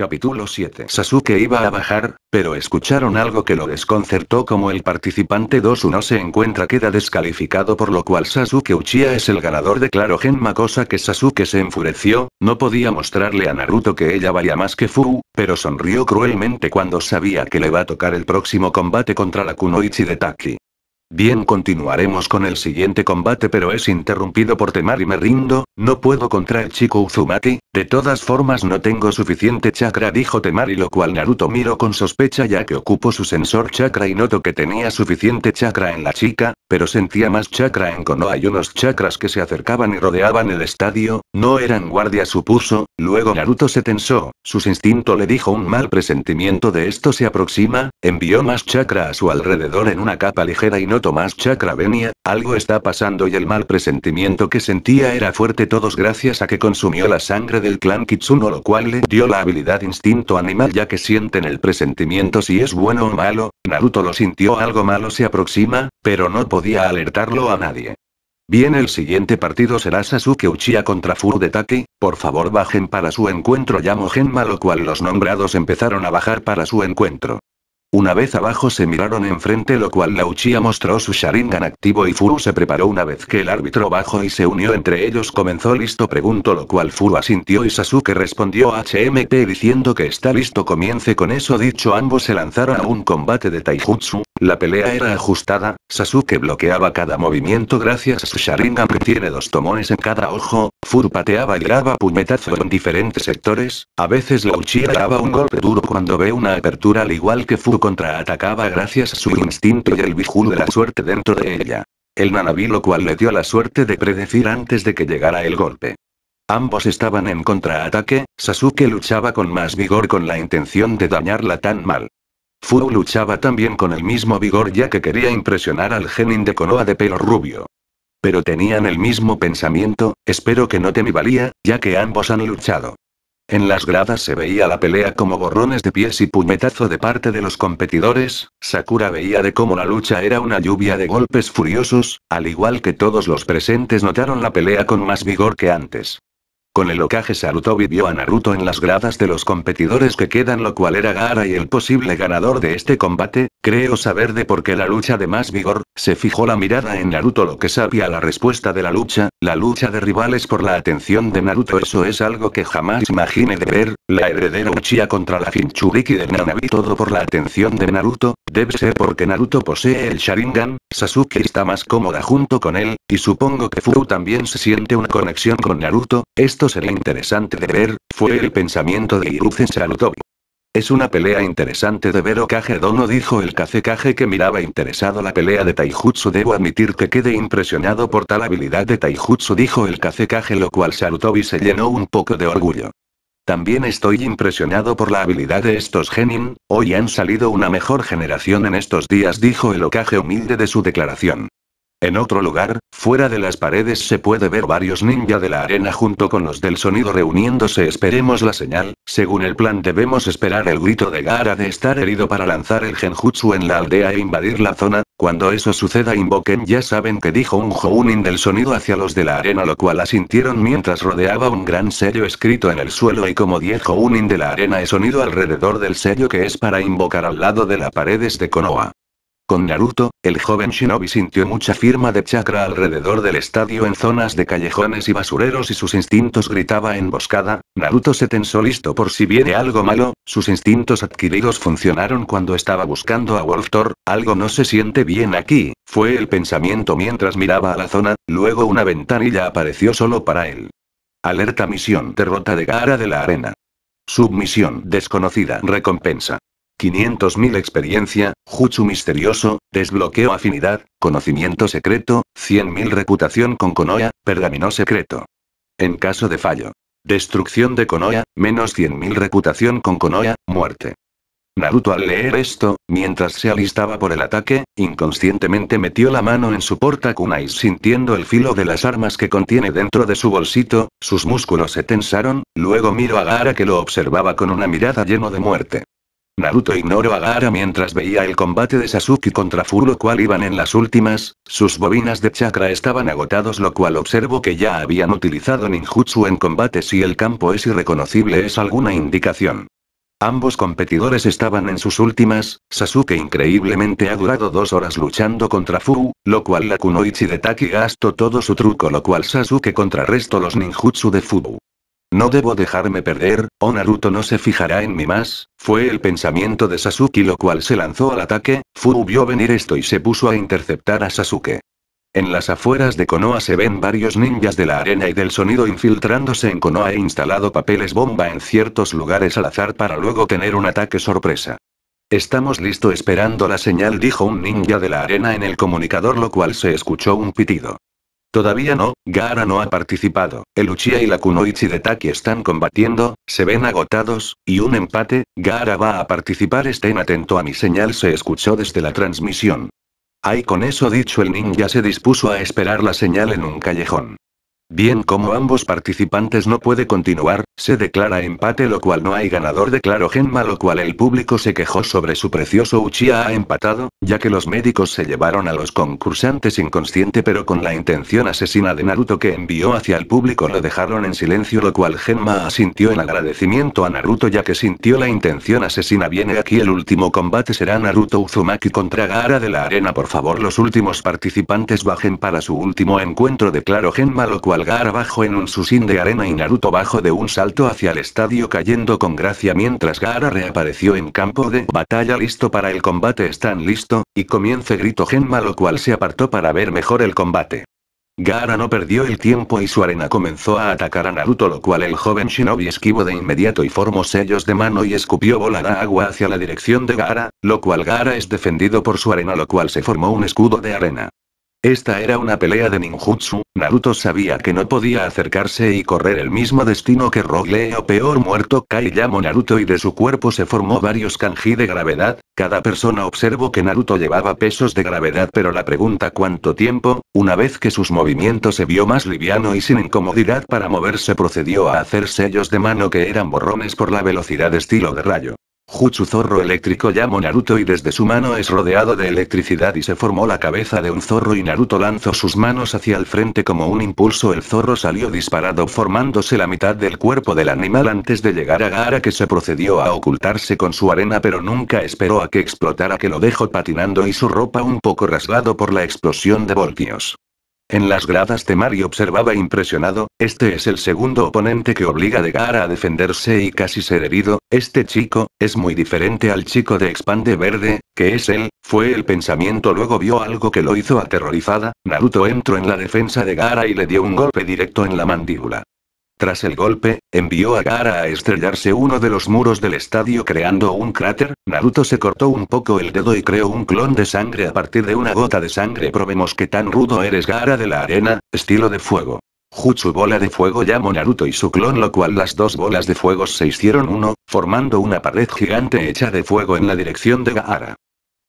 Capítulo 7. Sasuke iba a bajar, pero escucharon algo que lo desconcertó como el participante 2 no se encuentra queda descalificado por lo cual Sasuke Uchiha es el ganador de claro Genma cosa que Sasuke se enfureció, no podía mostrarle a Naruto que ella valía más que Fu, pero sonrió cruelmente cuando sabía que le va a tocar el próximo combate contra la Kunoichi de Taki. Bien, continuaremos con el siguiente combate, pero es interrumpido por temari me rindo. No puedo contra el chico Uzumaki. De todas formas, no tengo suficiente chakra, dijo Temari, lo cual Naruto miró con sospecha ya que ocupó su sensor chakra y notó que tenía suficiente chakra en la chica, pero sentía más chakra en Konoha y unos chakras que se acercaban y rodeaban el estadio. No eran guardias, supuso. Luego Naruto se tensó. Sus instintos le dijo un mal presentimiento de esto se aproxima. Envió más chakra a su alrededor en una capa ligera y no Tomás Chakra chakravenia, algo está pasando y el mal presentimiento que sentía era fuerte todos gracias a que consumió la sangre del clan Kitsuno lo cual le dio la habilidad instinto animal ya que sienten el presentimiento si es bueno o malo, Naruto lo sintió algo malo se aproxima, pero no podía alertarlo a nadie. Bien el siguiente partido será Sasuke Uchiha contra de Taki, por favor bajen para su encuentro Llamo Genma lo cual los nombrados empezaron a bajar para su encuentro. Una vez abajo se miraron enfrente lo cual Lauchia mostró su Sharingan activo y Furu se preparó una vez que el árbitro bajó y se unió entre ellos comenzó listo pregunto lo cual Furu asintió y Sasuke respondió a HMT diciendo que está listo comience con eso dicho ambos se lanzaron a un combate de Taijutsu, la pelea era ajustada, Sasuke bloqueaba cada movimiento gracias a su Sharingan que tiene dos tomones en cada ojo, Furu pateaba y daba puñetazo en diferentes sectores, a veces Lauchia daba un golpe duro cuando ve una apertura al igual que Furu contraatacaba gracias a su instinto y el bijul de la suerte dentro de ella. El nanabí lo cual le dio la suerte de predecir antes de que llegara el golpe. Ambos estaban en contraataque, Sasuke luchaba con más vigor con la intención de dañarla tan mal. Fu luchaba también con el mismo vigor ya que quería impresionar al genin de Konoha de pelo rubio. Pero tenían el mismo pensamiento, espero que no te mi valía, ya que ambos han luchado. En las gradas se veía la pelea como borrones de pies y puñetazo de parte de los competidores, Sakura veía de cómo la lucha era una lluvia de golpes furiosos, al igual que todos los presentes notaron la pelea con más vigor que antes. Con el locaje Sarutobi vio a Naruto en las gradas de los competidores que quedan lo cual era Gaara y el posible ganador de este combate, creo saber de por qué la lucha de más vigor, se fijó la mirada en Naruto lo que sabía la respuesta de la lucha, la lucha de rivales por la atención de Naruto eso es algo que jamás imagine de ver, la heredera Uchiha contra la Finchuriki de Nanabi todo por la atención de Naruto, debe ser porque Naruto posee el Sharingan, Sasuke está más cómoda junto con él, y supongo que Furu también se siente una conexión con Naruto, esto sería interesante de ver, fue el pensamiento de Hiruzen Sarutobi. Es una pelea interesante de ver Okage Dono dijo el Kazekage que miraba interesado la pelea de Taijutsu debo admitir que quedé impresionado por tal habilidad de Taijutsu dijo el Kazekage lo cual Sarutobi se llenó un poco de orgullo. También estoy impresionado por la habilidad de estos genin, hoy han salido una mejor generación en estos días dijo el Okage humilde de su declaración. En otro lugar, fuera de las paredes se puede ver varios ninja de la arena junto con los del sonido reuniéndose. Esperemos la señal, según el plan debemos esperar el grito de Gara de estar herido para lanzar el genjutsu en la aldea e invadir la zona, cuando eso suceda invoquen ya saben que dijo un Jounin del sonido hacia los de la arena lo cual asintieron mientras rodeaba un gran sello escrito en el suelo y como 10 Jounin de la arena he sonido alrededor del sello que es para invocar al lado de la paredes de Konoha. Con Naruto, el joven shinobi sintió mucha firma de chakra alrededor del estadio en zonas de callejones y basureros y sus instintos gritaba emboscada, Naruto se tensó listo por si viene algo malo, sus instintos adquiridos funcionaron cuando estaba buscando a Wolf Thor, algo no se siente bien aquí, fue el pensamiento mientras miraba a la zona, luego una ventanilla apareció solo para él. Alerta misión derrota de Gara de la Arena. Submisión desconocida recompensa. 500.000 experiencia, Jutsu misterioso, desbloqueo afinidad, conocimiento secreto, 100.000 reputación con Konoha, pergamino secreto. En caso de fallo. Destrucción de Konoha, menos 100.000 reputación con Konoha, muerte. Naruto al leer esto, mientras se alistaba por el ataque, inconscientemente metió la mano en su porta kunai sintiendo el filo de las armas que contiene dentro de su bolsito, sus músculos se tensaron, luego miró a Gaara que lo observaba con una mirada lleno de muerte. Naruto ignoró a Gaara mientras veía el combate de Sasuke contra Fu lo cual iban en las últimas, sus bobinas de chakra estaban agotados lo cual observó que ya habían utilizado ninjutsu en combate si el campo es irreconocible es alguna indicación. Ambos competidores estaban en sus últimas, Sasuke increíblemente ha durado dos horas luchando contra Fu, lo cual la Kunoichi de Taki gastó todo su truco lo cual Sasuke contrarrestó los ninjutsu de Fu. No debo dejarme perder, o oh Naruto no se fijará en mí más, fue el pensamiento de Sasuke lo cual se lanzó al ataque, Furu vio venir esto y se puso a interceptar a Sasuke. En las afueras de Konoha se ven varios ninjas de la arena y del sonido infiltrándose en Konoha e instalado papeles bomba en ciertos lugares al azar para luego tener un ataque sorpresa. Estamos listo esperando la señal dijo un ninja de la arena en el comunicador lo cual se escuchó un pitido. Todavía no, Gara no ha participado. El Uchiha y la Kunoichi de Taki están combatiendo, se ven agotados, y un empate, Gara va a participar estén atento a mi señal se escuchó desde la transmisión. Ay con eso dicho el ninja se dispuso a esperar la señal en un callejón. Bien como ambos participantes no puede continuar, se declara empate lo cual no hay ganador de claro Genma lo cual el público se quejó sobre su precioso Uchiha ha empatado, ya que los médicos se llevaron a los concursantes inconsciente pero con la intención asesina de Naruto que envió hacia el público lo dejaron en silencio lo cual Genma asintió en agradecimiento a Naruto ya que sintió la intención asesina viene aquí el último combate será Naruto Uzumaki contra Gaara de la arena por favor los últimos participantes bajen para su último encuentro claro Genma lo cual Gara bajó en un susín de arena y Naruto bajó de un salto hacia el estadio cayendo con gracia mientras Gara reapareció en campo de batalla listo para el combate están listo, y comience grito Genma lo cual se apartó para ver mejor el combate. Gara no perdió el tiempo y su arena comenzó a atacar a Naruto lo cual el joven Shinobi esquivó de inmediato y formó sellos de mano y escupió de agua hacia la dirección de Gara lo cual Gara es defendido por su arena lo cual se formó un escudo de arena. Esta era una pelea de ninjutsu, Naruto sabía que no podía acercarse y correr el mismo destino que Rogle o peor muerto Kai Naruto y de su cuerpo se formó varios kanji de gravedad, cada persona observó que Naruto llevaba pesos de gravedad pero la pregunta cuánto tiempo, una vez que sus movimientos se vio más liviano y sin incomodidad para moverse procedió a hacer sellos de mano que eran borrones por la velocidad estilo de rayo. Jutsu zorro eléctrico llamó Naruto y desde su mano es rodeado de electricidad y se formó la cabeza de un zorro y Naruto lanzó sus manos hacia el frente como un impulso el zorro salió disparado formándose la mitad del cuerpo del animal antes de llegar a Gara que se procedió a ocultarse con su arena pero nunca esperó a que explotara que lo dejó patinando y su ropa un poco rasgado por la explosión de voltios. En las gradas Temari observaba impresionado, este es el segundo oponente que obliga a Degara a defenderse y casi ser herido, este chico, es muy diferente al chico de Expande Verde, que es él, fue el pensamiento luego vio algo que lo hizo aterrorizada, Naruto entró en la defensa de Gara y le dio un golpe directo en la mandíbula. Tras el golpe, envió a Gara a estrellarse uno de los muros del estadio creando un cráter, Naruto se cortó un poco el dedo y creó un clon de sangre a partir de una gota de sangre probemos que tan rudo eres Gara de la arena, estilo de fuego. Jutsu bola de fuego llamó Naruto y su clon lo cual las dos bolas de fuego se hicieron uno, formando una pared gigante hecha de fuego en la dirección de Gaara.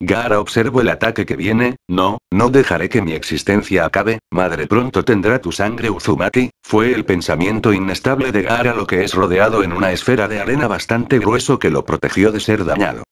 Gara observo el ataque que viene, no, no dejaré que mi existencia acabe, madre pronto tendrá tu sangre Uzumaki, fue el pensamiento inestable de Gara lo que es rodeado en una esfera de arena bastante grueso que lo protegió de ser dañado.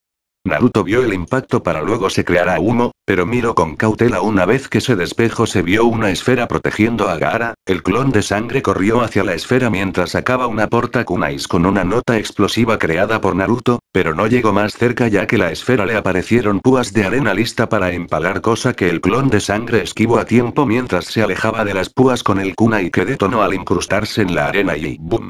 Naruto vio el impacto para luego se creará humo, pero miró con cautela una vez que se despejó se vio una esfera protegiendo a Gaara, el clon de sangre corrió hacia la esfera mientras sacaba una porta kunais con una nota explosiva creada por Naruto, pero no llegó más cerca ya que la esfera le aparecieron púas de arena lista para empalar cosa que el clon de sangre esquivó a tiempo mientras se alejaba de las púas con el kunai que detonó al incrustarse en la arena y ¡boom!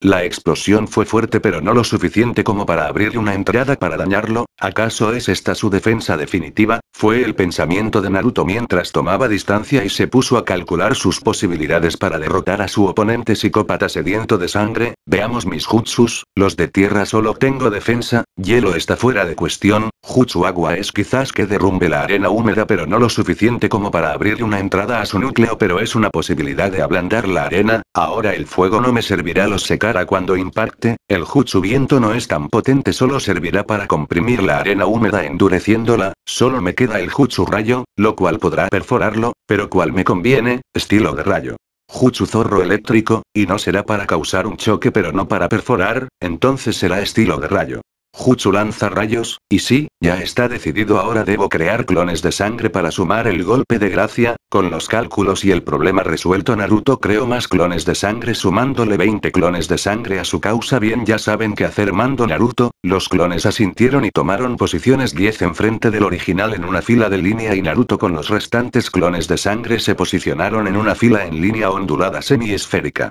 La explosión fue fuerte pero no lo suficiente como para abrir una entrada para dañarlo, ¿acaso es esta su defensa definitiva? Fue el pensamiento de Naruto mientras tomaba distancia y se puso a calcular sus posibilidades para derrotar a su oponente psicópata sediento de sangre, veamos mis jutsus, los de tierra solo tengo defensa, hielo está fuera de cuestión, Jutsu agua es quizás que derrumbe la arena húmeda pero no lo suficiente como para abrir una entrada a su núcleo pero es una posibilidad de ablandar la arena, ahora el fuego no me servirá lo secará cuando impacte, el Jutsu viento no es tan potente solo servirá para comprimir la arena húmeda endureciéndola, solo me queda el Jutsu rayo, lo cual podrá perforarlo, pero cual me conviene, estilo de rayo. Juchu zorro eléctrico, y no será para causar un choque pero no para perforar, entonces será estilo de rayo. Jutsu lanza rayos, y sí, ya está decidido ahora debo crear clones de sangre para sumar el golpe de gracia, con los cálculos y el problema resuelto Naruto creó más clones de sangre sumándole 20 clones de sangre a su causa bien ya saben qué hacer mando Naruto, los clones asintieron y tomaron posiciones 10 enfrente del original en una fila de línea y Naruto con los restantes clones de sangre se posicionaron en una fila en línea ondulada semiesférica.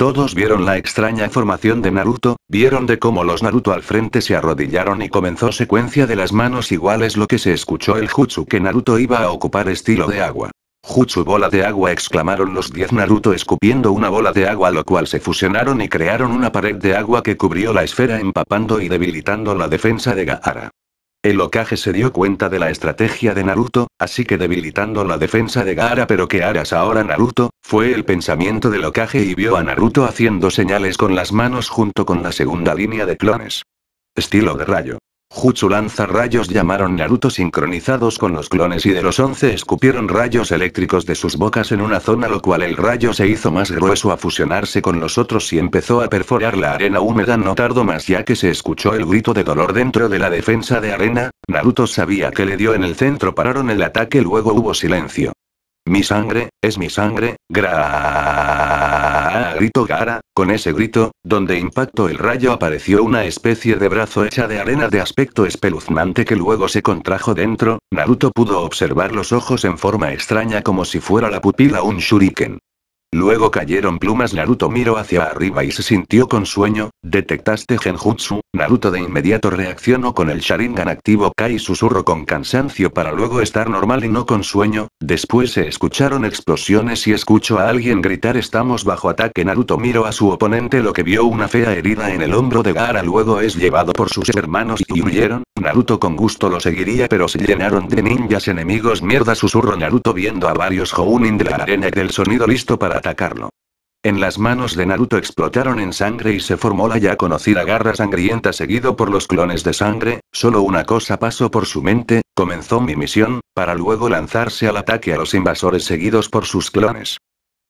Todos vieron la extraña formación de Naruto, vieron de cómo los Naruto al frente se arrodillaron y comenzó secuencia de las manos iguales lo que se escuchó el jutsu que Naruto iba a ocupar estilo de agua. Jutsu bola de agua exclamaron los 10 Naruto escupiendo una bola de agua lo cual se fusionaron y crearon una pared de agua que cubrió la esfera empapando y debilitando la defensa de Gaara. El Okage se dio cuenta de la estrategia de Naruto, así que debilitando la defensa de Gaara pero que harás ahora Naruto, fue el pensamiento del Okage y vio a Naruto haciendo señales con las manos junto con la segunda línea de clones. Estilo de rayo. Jutsu lanza rayos llamaron Naruto sincronizados con los clones y de los 11 escupieron rayos eléctricos de sus bocas en una zona lo cual el rayo se hizo más grueso a fusionarse con los otros y empezó a perforar la arena húmeda no tardó más ya que se escuchó el grito de dolor dentro de la defensa de arena, Naruto sabía que le dio en el centro pararon el ataque luego hubo silencio. Mi sangre, es mi sangre, gra. Grito Gara, con ese grito, donde impactó el rayo apareció una especie de brazo hecha de arena de aspecto espeluznante que luego se contrajo dentro, Naruto pudo observar los ojos en forma extraña como si fuera la pupila un shuriken. Luego cayeron plumas Naruto miró hacia arriba y se sintió con sueño, detectaste genjutsu, Naruto de inmediato reaccionó con el Sharingan activo Kai susurro con cansancio para luego estar normal y no con sueño, después se escucharon explosiones y escuchó a alguien gritar estamos bajo ataque Naruto miró a su oponente lo que vio una fea herida en el hombro de Gaara luego es llevado por sus hermanos y huyeron, Naruto con gusto lo seguiría pero se llenaron de ninjas enemigos mierda susurro Naruto viendo a varios Jounin de la arena y del sonido listo para atacarlo. En las manos de Naruto explotaron en sangre y se formó la ya conocida garra sangrienta seguido por los clones de sangre, solo una cosa pasó por su mente, comenzó mi misión, para luego lanzarse al ataque a los invasores seguidos por sus clones.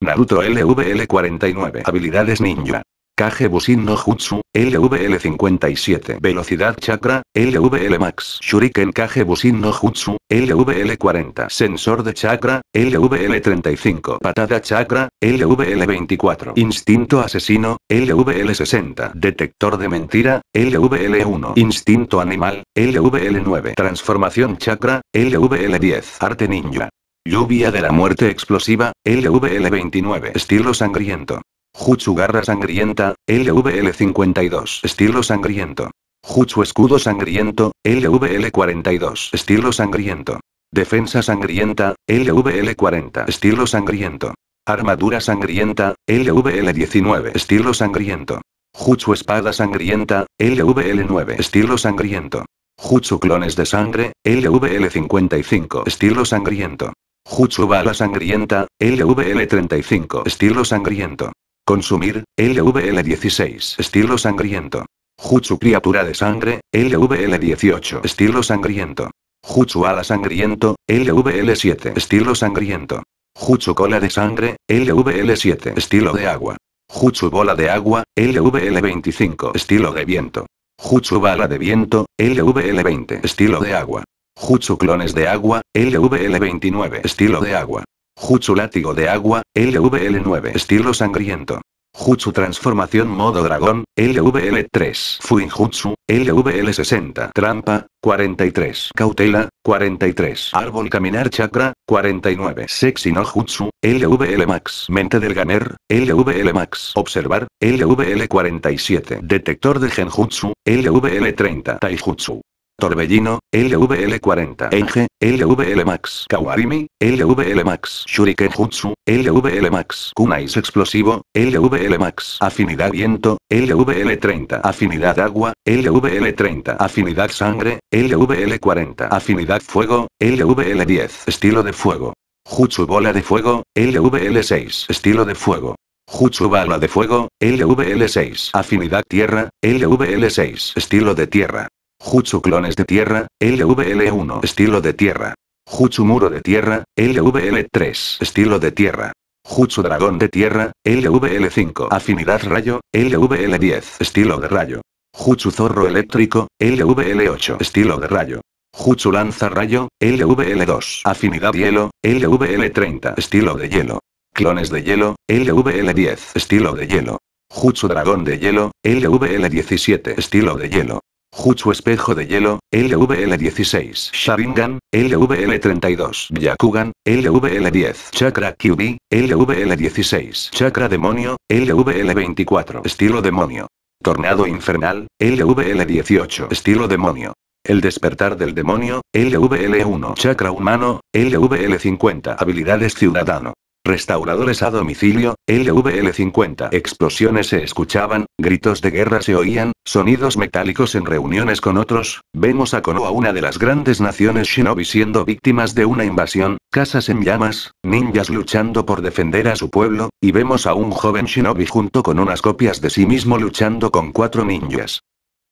Naruto LVL 49 Habilidades Ninja Kage no Jutsu, LVL57 Velocidad Chakra, LVL Max Shuriken Kage no Jutsu, LVL40 Sensor de Chakra, LVL35 Patada Chakra, LVL24 Instinto Asesino, LVL60 Detector de Mentira, LVL1 Instinto Animal, LVL9 Transformación Chakra, LVL10 Arte Ninja Lluvia de la Muerte Explosiva, LVL29 Estilo Sangriento Jutsu Garra Sangrienta, LVL52 Estilo Sangriento. Jutsu Escudo Sangriento, LVL42 Estilo Sangriento. Defensa Sangrienta, LVL40 Estilo Sangriento. Armadura Sangrienta, LVL19 Estilo Sangriento. Jutsu Espada Sangrienta, LVL9 Estilo Sangriento. Jutsu Clones de Sangre, LVL55 Estilo Sangriento. Jutsu Bala Sangrienta, LVL35 Estilo Sangriento. Consumir, LVL16, estilo sangriento. Jutsu criatura de sangre, LVL18, estilo sangriento. Jutsu ala sangriento, LVL7, estilo sangriento. Jutsu cola de sangre, LVL7, estilo de agua. Jutsu bola de agua, LVL25, estilo de viento. Jutsu bala de viento, LVL20, estilo de agua. Jutsu clones de agua, LVL29, estilo de agua. Jutsu látigo de agua, LVL9 estilo sangriento. Jutsu transformación modo dragón, LVL3 Fuinjutsu, LVL60 Trampa, 43 Cautela, 43 Árbol caminar chakra, 49 Sexy nojutsu, LVL Max Mente del gamer, LVL Max Observar, LVL47 Detector de genjutsu, LVL30 Taijutsu Torbellino, LVL40, Enge, LVL Max, Kawarimi, LVL Max, Shuriken Jutsu, LVL Max, Kunais Explosivo, LVL Max, Afinidad Viento, LVL30, Afinidad Agua, LVL30, Afinidad Sangre, LVL40, Afinidad Fuego, LVL10, Estilo de Fuego. Jutsu Bola de Fuego, LVL6, Estilo de Fuego. Jutsu Bala de Fuego, LVL6, Afinidad Tierra, LVL6, Estilo de Tierra. Jutsu clones de tierra, LVL1 estilo de tierra. Jutsu muro de tierra, LVL3 estilo de tierra. Jutsu dragón de tierra, LVL5 afinidad rayo, LVL10 estilo de rayo. Jutsu zorro eléctrico, LVL8 estilo de rayo. Jutsu lanza rayo, LVL2 afinidad hielo, LVL30 estilo de hielo. Clones de hielo, LVL10 estilo de hielo. Jutsu dragón de hielo, LVL17 estilo de hielo. Jutsu Espejo de Hielo, LVL-16 Sharingan, LVL-32 Yakugan, LVL-10 Chakra Kyubi, LVL-16 Chakra Demonio, LVL-24 Estilo Demonio Tornado Infernal, LVL-18 Estilo Demonio el despertar del demonio, LVL1. Chakra humano, LVL50. Habilidades ciudadano restauradores a domicilio, LVL50. Explosiones se escuchaban, gritos de guerra se oían, sonidos metálicos en reuniones con otros. Vemos a Konoha, una de las grandes naciones shinobi, siendo víctimas de una invasión, casas en llamas, ninjas luchando por defender a su pueblo, y vemos a un joven shinobi junto con unas copias de sí mismo luchando con cuatro ninjas.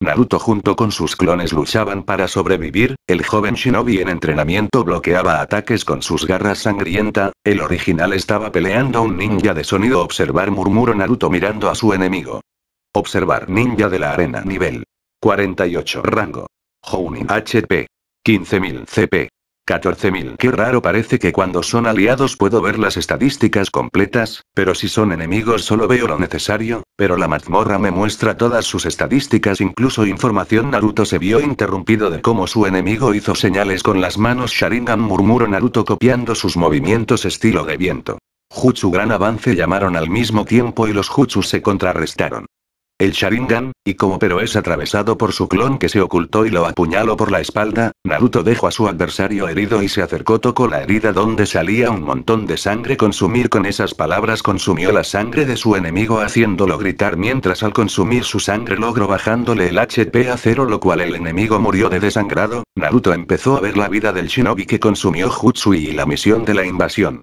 Naruto junto con sus clones luchaban para sobrevivir, el joven shinobi en entrenamiento bloqueaba ataques con sus garras sangrienta, el original estaba peleando a un ninja de sonido observar murmuró Naruto mirando a su enemigo. Observar ninja de la arena nivel 48 rango. Hounin HP 15000 CP 14.000. Qué raro parece que cuando son aliados puedo ver las estadísticas completas, pero si son enemigos solo veo lo necesario, pero la mazmorra me muestra todas sus estadísticas incluso información Naruto se vio interrumpido de cómo su enemigo hizo señales con las manos Sharingan murmuró Naruto copiando sus movimientos estilo de viento. Jutsu gran avance llamaron al mismo tiempo y los Jutsu se contrarrestaron el Sharingan, y como pero es atravesado por su clon que se ocultó y lo apuñaló por la espalda, Naruto dejó a su adversario herido y se acercó tocó la herida donde salía un montón de sangre consumir con esas palabras consumió la sangre de su enemigo haciéndolo gritar mientras al consumir su sangre logró bajándole el HP a cero lo cual el enemigo murió de desangrado, Naruto empezó a ver la vida del shinobi que consumió Jutsu y la misión de la invasión.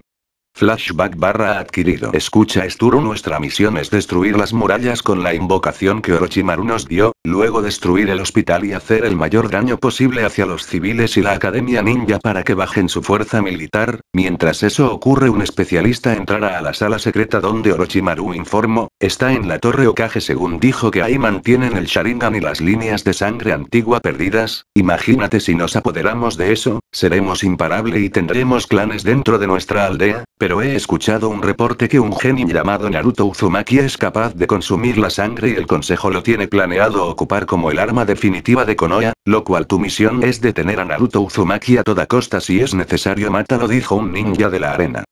Flashback barra adquirido. Escucha Sturu nuestra misión es destruir las murallas con la invocación que Orochimaru nos dio, luego destruir el hospital y hacer el mayor daño posible hacia los civiles y la academia ninja para que bajen su fuerza militar, mientras eso ocurre un especialista entrará a la sala secreta donde Orochimaru informó, está en la torre Okage según dijo que ahí mantienen el Sharingan y las líneas de sangre antigua perdidas, imagínate si nos apoderamos de eso, seremos imparable y tendremos clanes dentro de nuestra aldea, pero he escuchado un reporte que un genio llamado Naruto Uzumaki es capaz de consumir la sangre y el consejo lo tiene planeado ocupar como el arma definitiva de Konoha, lo cual tu misión es detener a Naruto Uzumaki a toda costa si es necesario mátalo dijo un ninja de la arena.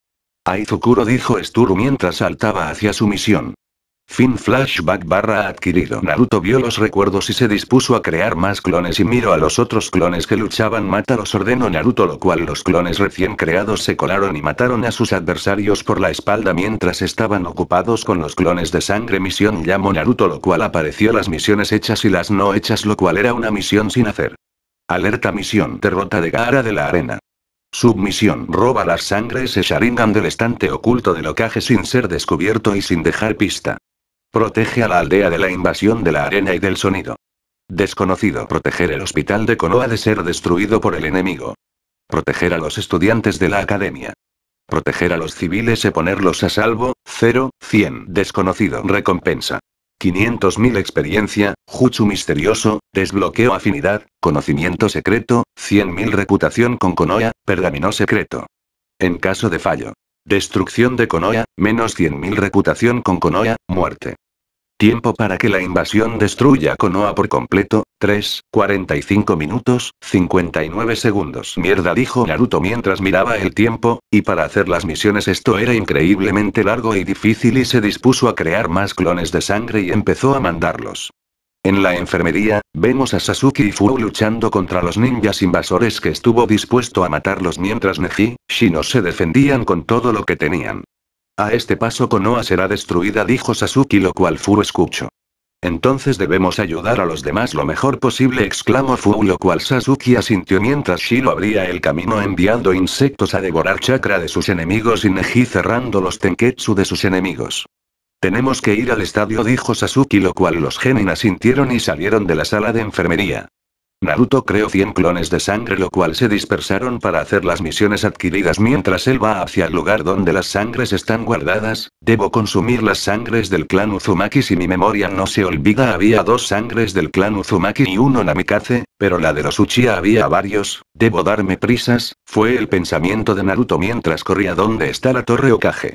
Aizukuro dijo Sturu mientras saltaba hacia su misión. Fin flashback barra adquirido. Naruto vio los recuerdos y se dispuso a crear más clones y miro a los otros clones que luchaban mata los ordeno Naruto lo cual los clones recién creados se colaron y mataron a sus adversarios por la espalda mientras estaban ocupados con los clones de sangre misión llamo Naruto lo cual apareció las misiones hechas y las no hechas lo cual era una misión sin hacer. Alerta misión derrota de Gaara de la arena. Submisión. Roba las sangres se Sharingan del estante oculto del locaje sin ser descubierto y sin dejar pista. Protege a la aldea de la invasión de la arena y del sonido. Desconocido proteger el hospital de Konoha de ser destruido por el enemigo. Proteger a los estudiantes de la academia. Proteger a los civiles y ponerlos a salvo, 0, 100. Desconocido recompensa. 500.000 experiencia, Juchu misterioso, desbloqueo afinidad, conocimiento secreto, 100.000 reputación con Konoha, pergamino secreto. En caso de fallo. Destrucción de Konoha, menos 100.000 reputación con Konoha, muerte. Tiempo para que la invasión destruya Konoha por completo, 3, 45 minutos, 59 segundos. Mierda dijo Naruto mientras miraba el tiempo, y para hacer las misiones esto era increíblemente largo y difícil y se dispuso a crear más clones de sangre y empezó a mandarlos. En la enfermería, vemos a Sasuke y Fu luchando contra los ninjas invasores que estuvo dispuesto a matarlos mientras Neji, Shino se defendían con todo lo que tenían. A este paso Konoha será destruida, dijo Sasuke, lo cual Fu escuchó. Entonces debemos ayudar a los demás lo mejor posible, exclamó Fu, lo cual Sasuke asintió mientras Shiro abría el camino enviando insectos a devorar chakra de sus enemigos y Neji cerrando los tenketsu de sus enemigos. Tenemos que ir al estadio, dijo Sasuke, lo cual los genin asintieron y salieron de la sala de enfermería. Naruto creó 100 clones de sangre lo cual se dispersaron para hacer las misiones adquiridas mientras él va hacia el lugar donde las sangres están guardadas, debo consumir las sangres del clan Uzumaki si mi memoria no se olvida había dos sangres del clan Uzumaki y uno Namikaze, pero la de los Uchiha había varios, debo darme prisas, fue el pensamiento de Naruto mientras corría donde está la torre Okage.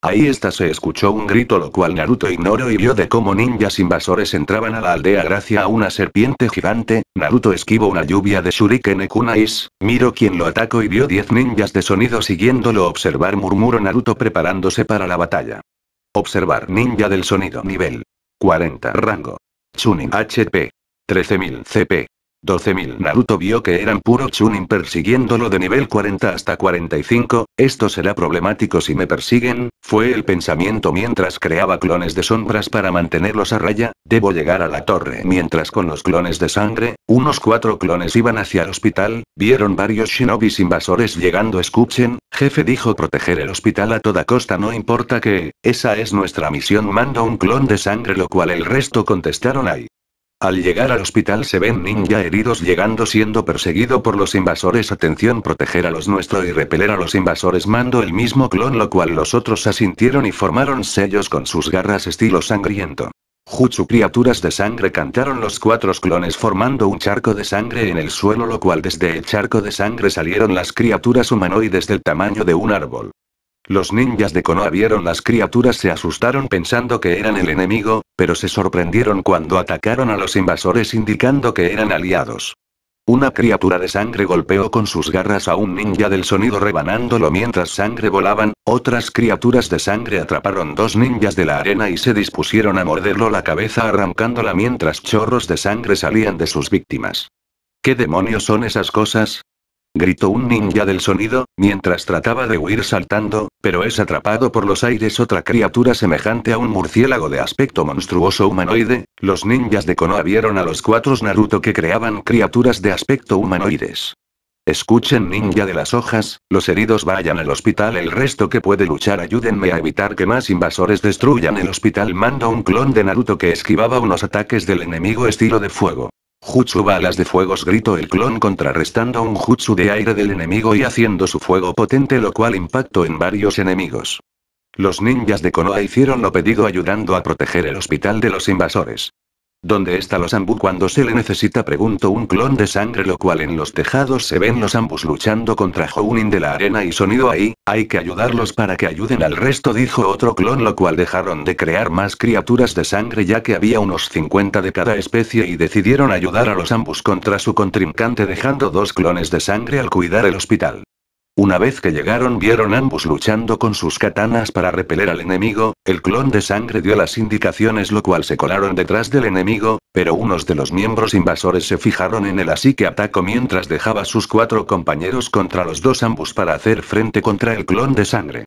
Ahí está se escuchó un grito lo cual Naruto ignoró y vio de cómo ninjas invasores entraban a la aldea gracias a una serpiente gigante, Naruto esquivó una lluvia de shuriken kunais, miro quien lo atacó y vio 10 ninjas de sonido siguiéndolo observar murmuró Naruto preparándose para la batalla. Observar ninja del sonido nivel 40 rango. Chunin HP 13000 CP 12.000 Naruto vio que eran puro Chunin persiguiéndolo de nivel 40 hasta 45, esto será problemático si me persiguen, fue el pensamiento mientras creaba clones de sombras para mantenerlos a raya, debo llegar a la torre mientras con los clones de sangre, unos cuatro clones iban hacia el hospital, vieron varios shinobis invasores llegando escuchen, jefe dijo proteger el hospital a toda costa no importa que, esa es nuestra misión manda un clon de sangre lo cual el resto contestaron ahí. Al llegar al hospital se ven ninja heridos llegando siendo perseguido por los invasores atención proteger a los nuestro y repeler a los invasores mando el mismo clon lo cual los otros asintieron y formaron sellos con sus garras estilo sangriento. Jutsu criaturas de sangre cantaron los cuatro clones formando un charco de sangre en el suelo lo cual desde el charco de sangre salieron las criaturas humanoides del tamaño de un árbol. Los ninjas de Konoha vieron las criaturas se asustaron pensando que eran el enemigo, pero se sorprendieron cuando atacaron a los invasores indicando que eran aliados. Una criatura de sangre golpeó con sus garras a un ninja del sonido rebanándolo mientras sangre volaban, otras criaturas de sangre atraparon dos ninjas de la arena y se dispusieron a morderlo la cabeza arrancándola mientras chorros de sangre salían de sus víctimas. ¿Qué demonios son esas cosas? gritó un ninja del sonido, mientras trataba de huir saltando, pero es atrapado por los aires otra criatura semejante a un murciélago de aspecto monstruoso humanoide, los ninjas de Konoha vieron a los cuatro Naruto que creaban criaturas de aspecto humanoides. Escuchen ninja de las hojas, los heridos vayan al hospital el resto que puede luchar ayúdenme a evitar que más invasores destruyan el hospital mando un clon de Naruto que esquivaba unos ataques del enemigo estilo de fuego. Jutsu balas de fuegos gritó el clon contrarrestando un jutsu de aire del enemigo y haciendo su fuego potente lo cual impactó en varios enemigos. Los ninjas de Konoha hicieron lo pedido ayudando a proteger el hospital de los invasores. ¿Dónde está los ambus cuando se le necesita? Preguntó un clon de sangre, lo cual en los tejados se ven los ambus luchando contra Jounin de la arena y sonido ahí, hay que ayudarlos para que ayuden al resto, dijo otro clon, lo cual dejaron de crear más criaturas de sangre ya que había unos 50 de cada especie y decidieron ayudar a los ambus contra su contrincante dejando dos clones de sangre al cuidar el hospital. Una vez que llegaron vieron ambos luchando con sus katanas para repeler al enemigo, el clon de sangre dio las indicaciones lo cual se colaron detrás del enemigo, pero unos de los miembros invasores se fijaron en él así que atacó mientras dejaba sus cuatro compañeros contra los dos ambos para hacer frente contra el clon de sangre.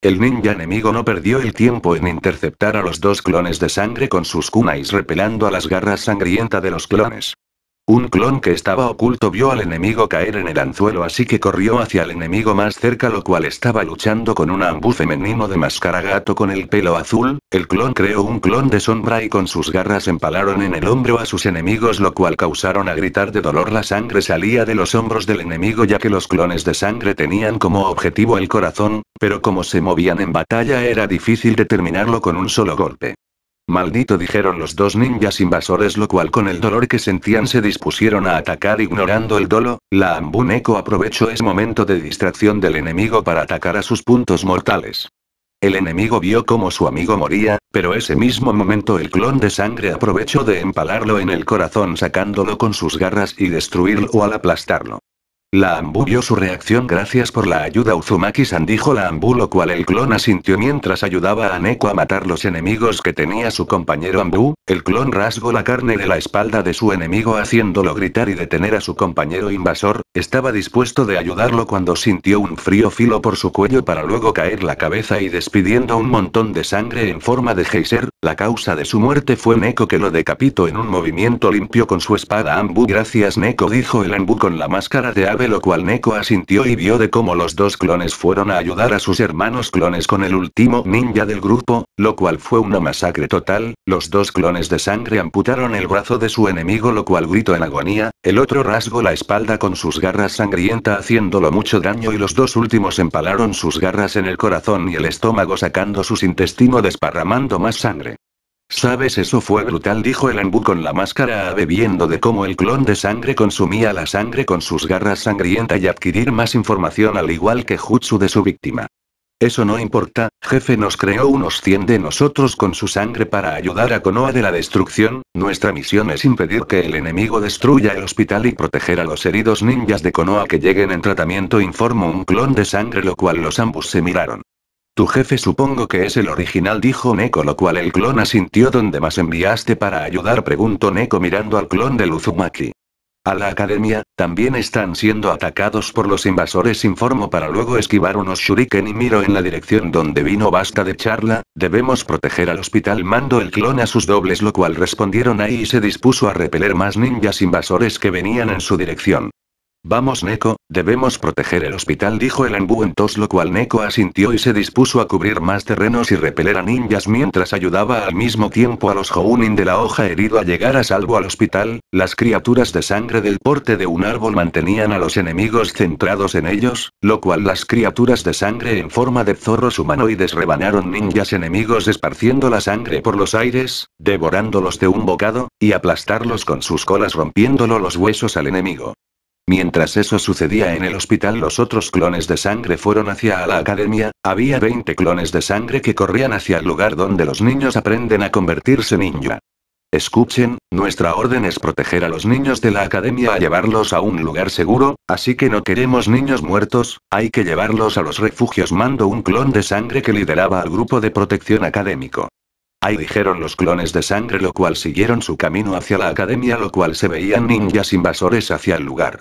El ninja enemigo no perdió el tiempo en interceptar a los dos clones de sangre con sus kunais repelando a las garras sangrienta de los clones. Un clon que estaba oculto vio al enemigo caer en el anzuelo así que corrió hacia el enemigo más cerca lo cual estaba luchando con un ambu femenino de máscara gato con el pelo azul, el clon creó un clon de sombra y con sus garras empalaron en el hombro a sus enemigos lo cual causaron a gritar de dolor la sangre salía de los hombros del enemigo ya que los clones de sangre tenían como objetivo el corazón, pero como se movían en batalla era difícil determinarlo con un solo golpe. Maldito dijeron los dos ninjas invasores lo cual con el dolor que sentían se dispusieron a atacar ignorando el dolo, la Ambuneco aprovechó ese momento de distracción del enemigo para atacar a sus puntos mortales. El enemigo vio cómo su amigo moría, pero ese mismo momento el clon de sangre aprovechó de empalarlo en el corazón sacándolo con sus garras y destruirlo al aplastarlo. La vio su reacción gracias por la ayuda Uzumaki-san dijo la ambu lo cual el clon asintió mientras ayudaba a Neko a matar los enemigos que tenía su compañero ambu, el clon rasgó la carne de la espalda de su enemigo haciéndolo gritar y detener a su compañero invasor, estaba dispuesto de ayudarlo cuando sintió un frío filo por su cuello para luego caer la cabeza y despidiendo un montón de sangre en forma de geyser, la causa de su muerte fue Neko que lo decapitó en un movimiento limpio con su espada ambu gracias Neko dijo el ambu con la máscara de ave lo cual Neko asintió y vio de cómo los dos clones fueron a ayudar a sus hermanos clones con el último ninja del grupo, lo cual fue una masacre total, los dos clones de sangre amputaron el brazo de su enemigo lo cual gritó en agonía, el otro rasgó la espalda con sus garras sangrienta haciéndolo mucho daño y los dos últimos empalaron sus garras en el corazón y el estómago sacando sus intestinos desparramando más sangre. ¿Sabes? Eso fue brutal, dijo el Anbu con la máscara bebiendo de cómo el clon de sangre consumía la sangre con sus garras sangrienta y adquirir más información al igual que Jutsu de su víctima. Eso no importa, jefe nos creó unos 100 de nosotros con su sangre para ayudar a Konoha de la destrucción, nuestra misión es impedir que el enemigo destruya el hospital y proteger a los heridos ninjas de Konoha que lleguen en tratamiento informó un clon de sangre lo cual los ambos se miraron. Tu jefe supongo que es el original, dijo Neko, lo cual el clon asintió donde más enviaste para ayudar, preguntó Neko mirando al clon de Luzumaki. A la academia, también están siendo atacados por los invasores, informo para luego esquivar unos shuriken y miro en la dirección donde vino basta de charla, debemos proteger al hospital, mando el clon a sus dobles, lo cual respondieron ahí y se dispuso a repeler más ninjas invasores que venían en su dirección. Vamos Neko, debemos proteger el hospital dijo el Anbu en lo cual Neko asintió y se dispuso a cubrir más terrenos y repeler a ninjas mientras ayudaba al mismo tiempo a los Hounin de la hoja herido a llegar a salvo al hospital, las criaturas de sangre del porte de un árbol mantenían a los enemigos centrados en ellos, lo cual las criaturas de sangre en forma de zorros humanoides rebanaron ninjas enemigos esparciendo la sangre por los aires, devorándolos de un bocado, y aplastarlos con sus colas rompiéndolo los huesos al enemigo. Mientras eso sucedía en el hospital, los otros clones de sangre fueron hacia la academia, había 20 clones de sangre que corrían hacia el lugar donde los niños aprenden a convertirse ninja. Escuchen, nuestra orden es proteger a los niños de la academia a llevarlos a un lugar seguro, así que no queremos niños muertos, hay que llevarlos a los refugios. Mando un clon de sangre que lideraba al grupo de protección académico. Ahí dijeron los clones de sangre, lo cual siguieron su camino hacia la academia, lo cual se veían ninjas invasores hacia el lugar.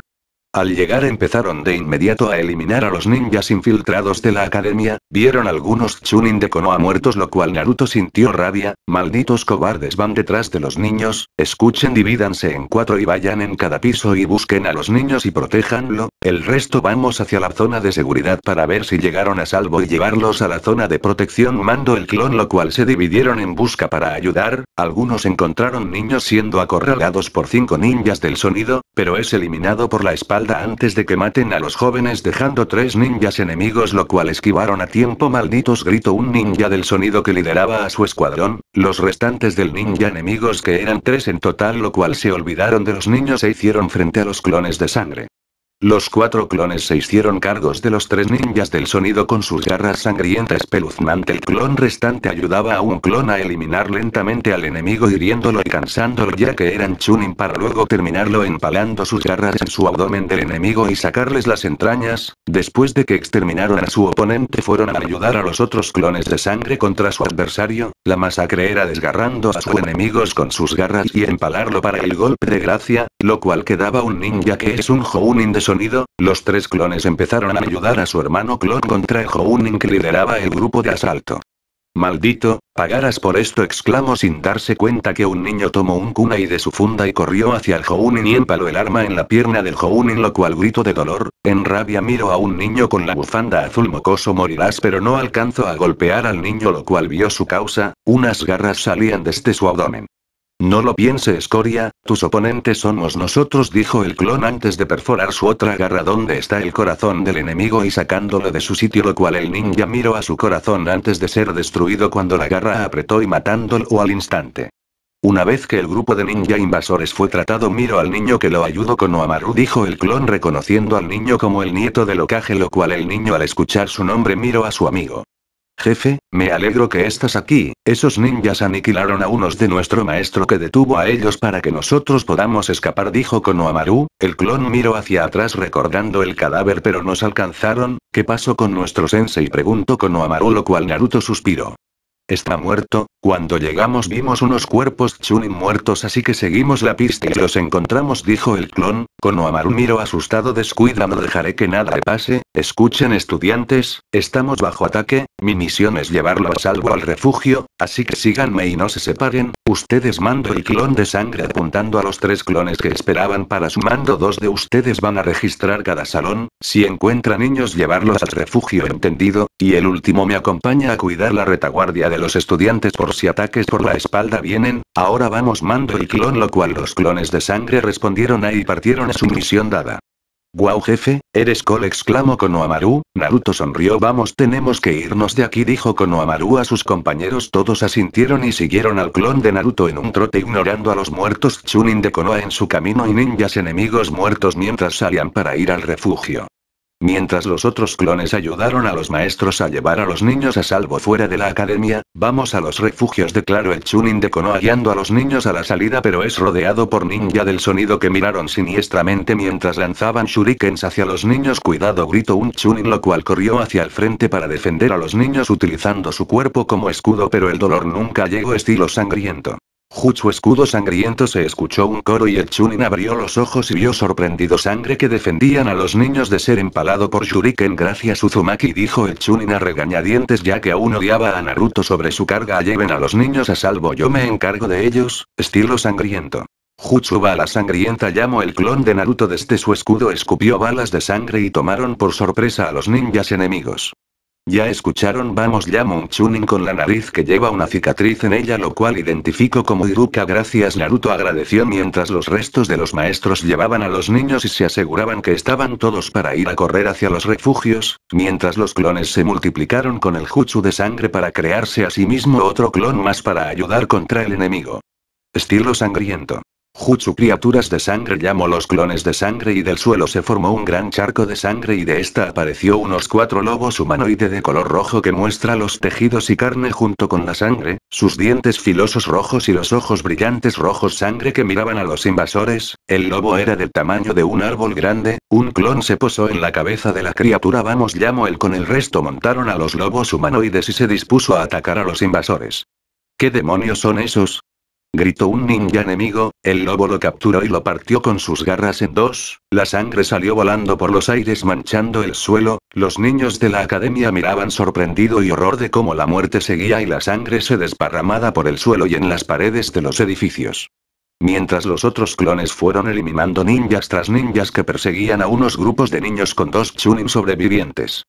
Al llegar empezaron de inmediato a eliminar a los ninjas infiltrados de la academia, vieron algunos Chunin de Konoha muertos lo cual Naruto sintió rabia, malditos cobardes van detrás de los niños, escuchen divídanse en cuatro y vayan en cada piso y busquen a los niños y protéjanlo, el resto vamos hacia la zona de seguridad para ver si llegaron a salvo y llevarlos a la zona de protección mando el clon lo cual se dividieron en busca para ayudar, algunos encontraron niños siendo acorralados por cinco ninjas del sonido, pero es eliminado por la espada antes de que maten a los jóvenes dejando tres ninjas enemigos lo cual esquivaron a tiempo malditos gritó un ninja del sonido que lideraba a su escuadrón, los restantes del ninja enemigos que eran tres en total lo cual se olvidaron de los niños e hicieron frente a los clones de sangre. Los cuatro clones se hicieron cargos de los tres ninjas del sonido con sus garras sangrientas peluznante El clon restante ayudaba a un clon a eliminar lentamente al enemigo hiriéndolo y cansándolo ya que eran Chunin para luego terminarlo empalando sus garras en su abdomen del enemigo y sacarles las entrañas, después de que exterminaron a su oponente fueron a ayudar a los otros clones de sangre contra su adversario, la masacre era desgarrando a sus enemigos con sus garras y empalarlo para el golpe de gracia, lo cual quedaba un ninja que es un Jounin de sonido, los tres clones empezaron a ayudar a su hermano clon contra Hoonin que lideraba el grupo de asalto. Maldito, pagarás por esto exclamó sin darse cuenta que un niño tomó un kunai de su funda y corrió hacia el Hoonin y empaló el arma en la pierna del Hoonin, lo cual gritó de dolor, en rabia miro a un niño con la bufanda azul mocoso morirás pero no alcanzó a golpear al niño lo cual vio su causa, unas garras salían desde este su abdomen. No lo piense Escoria, tus oponentes somos nosotros, dijo el clon antes de perforar su otra garra donde está el corazón del enemigo y sacándolo de su sitio, lo cual el ninja miró a su corazón antes de ser destruido cuando la garra apretó y matándolo al instante. Una vez que el grupo de ninja invasores fue tratado, miro al niño que lo ayudó con Oamaru, dijo el clon reconociendo al niño como el nieto de locaje lo cual el niño al escuchar su nombre miró a su amigo. Jefe, me alegro que estás aquí, esos ninjas aniquilaron a unos de nuestro maestro que detuvo a ellos para que nosotros podamos escapar dijo Konohamaru, el clon miró hacia atrás recordando el cadáver pero nos alcanzaron, ¿qué pasó con nuestro sensei? preguntó Konohamaru lo cual Naruto suspiró. Está muerto, cuando llegamos vimos unos cuerpos Chunin muertos así que seguimos la pista y los encontramos dijo el clon, Konohamaru miró asustado descuida no dejaré que nada le pase, escuchen estudiantes, estamos bajo ataque, mi misión es llevarlo a salvo al refugio, así que síganme y no se separen. Ustedes mando el clon de sangre apuntando a los tres clones que esperaban para su mando. Dos de ustedes van a registrar cada salón, si encuentran niños llevarlos al refugio entendido, y el último me acompaña a cuidar la retaguardia de los estudiantes por si ataques por la espalda vienen. Ahora vamos mando y clon lo cual los clones de sangre respondieron ahí y partieron a su misión dada. Guau jefe, eres Cole exclamó Konohamaru, Naruto sonrió vamos tenemos que irnos de aquí dijo Konohamaru a sus compañeros todos asintieron y siguieron al clon de Naruto en un trote ignorando a los muertos Chunin de Konoha en su camino y ninjas enemigos muertos mientras salían para ir al refugio. Mientras los otros clones ayudaron a los maestros a llevar a los niños a salvo fuera de la academia, vamos a los refugios declaró el Chunin de Konoha guiando a los niños a la salida pero es rodeado por ninja del sonido que miraron siniestramente mientras lanzaban shurikens hacia los niños cuidado gritó un Chunin lo cual corrió hacia el frente para defender a los niños utilizando su cuerpo como escudo pero el dolor nunca llegó estilo sangriento. Jutsu escudo sangriento se escuchó un coro y el Chunin abrió los ojos y vio sorprendido sangre que defendían a los niños de ser empalado por Shuriken gracias Uzumaki dijo el Chunin a regañadientes ya que aún odiaba a Naruto sobre su carga lleven a los niños a salvo yo me encargo de ellos, estilo sangriento. Jutsu bala sangrienta llamó el clon de Naruto desde su escudo escupió balas de sangre y tomaron por sorpresa a los ninjas enemigos. Ya escucharon Vamos ya Chunin con la nariz que lleva una cicatriz en ella lo cual identifico como Iruka gracias Naruto agradeció mientras los restos de los maestros llevaban a los niños y se aseguraban que estaban todos para ir a correr hacia los refugios, mientras los clones se multiplicaron con el jutsu de sangre para crearse a sí mismo otro clon más para ayudar contra el enemigo. Estilo sangriento. Jutsu criaturas de sangre llamó los clones de sangre y del suelo se formó un gran charco de sangre y de esta apareció unos cuatro lobos humanoide de color rojo que muestra los tejidos y carne junto con la sangre, sus dientes filosos rojos y los ojos brillantes rojos sangre que miraban a los invasores, el lobo era del tamaño de un árbol grande, un clon se posó en la cabeza de la criatura vamos llamo él con el resto montaron a los lobos humanoides y se dispuso a atacar a los invasores. ¿Qué demonios son esos? gritó un ninja enemigo, el lobo lo capturó y lo partió con sus garras en dos, la sangre salió volando por los aires manchando el suelo, los niños de la academia miraban sorprendido y horror de cómo la muerte seguía y la sangre se desparramada por el suelo y en las paredes de los edificios. Mientras los otros clones fueron eliminando ninjas tras ninjas que perseguían a unos grupos de niños con dos chunin sobrevivientes.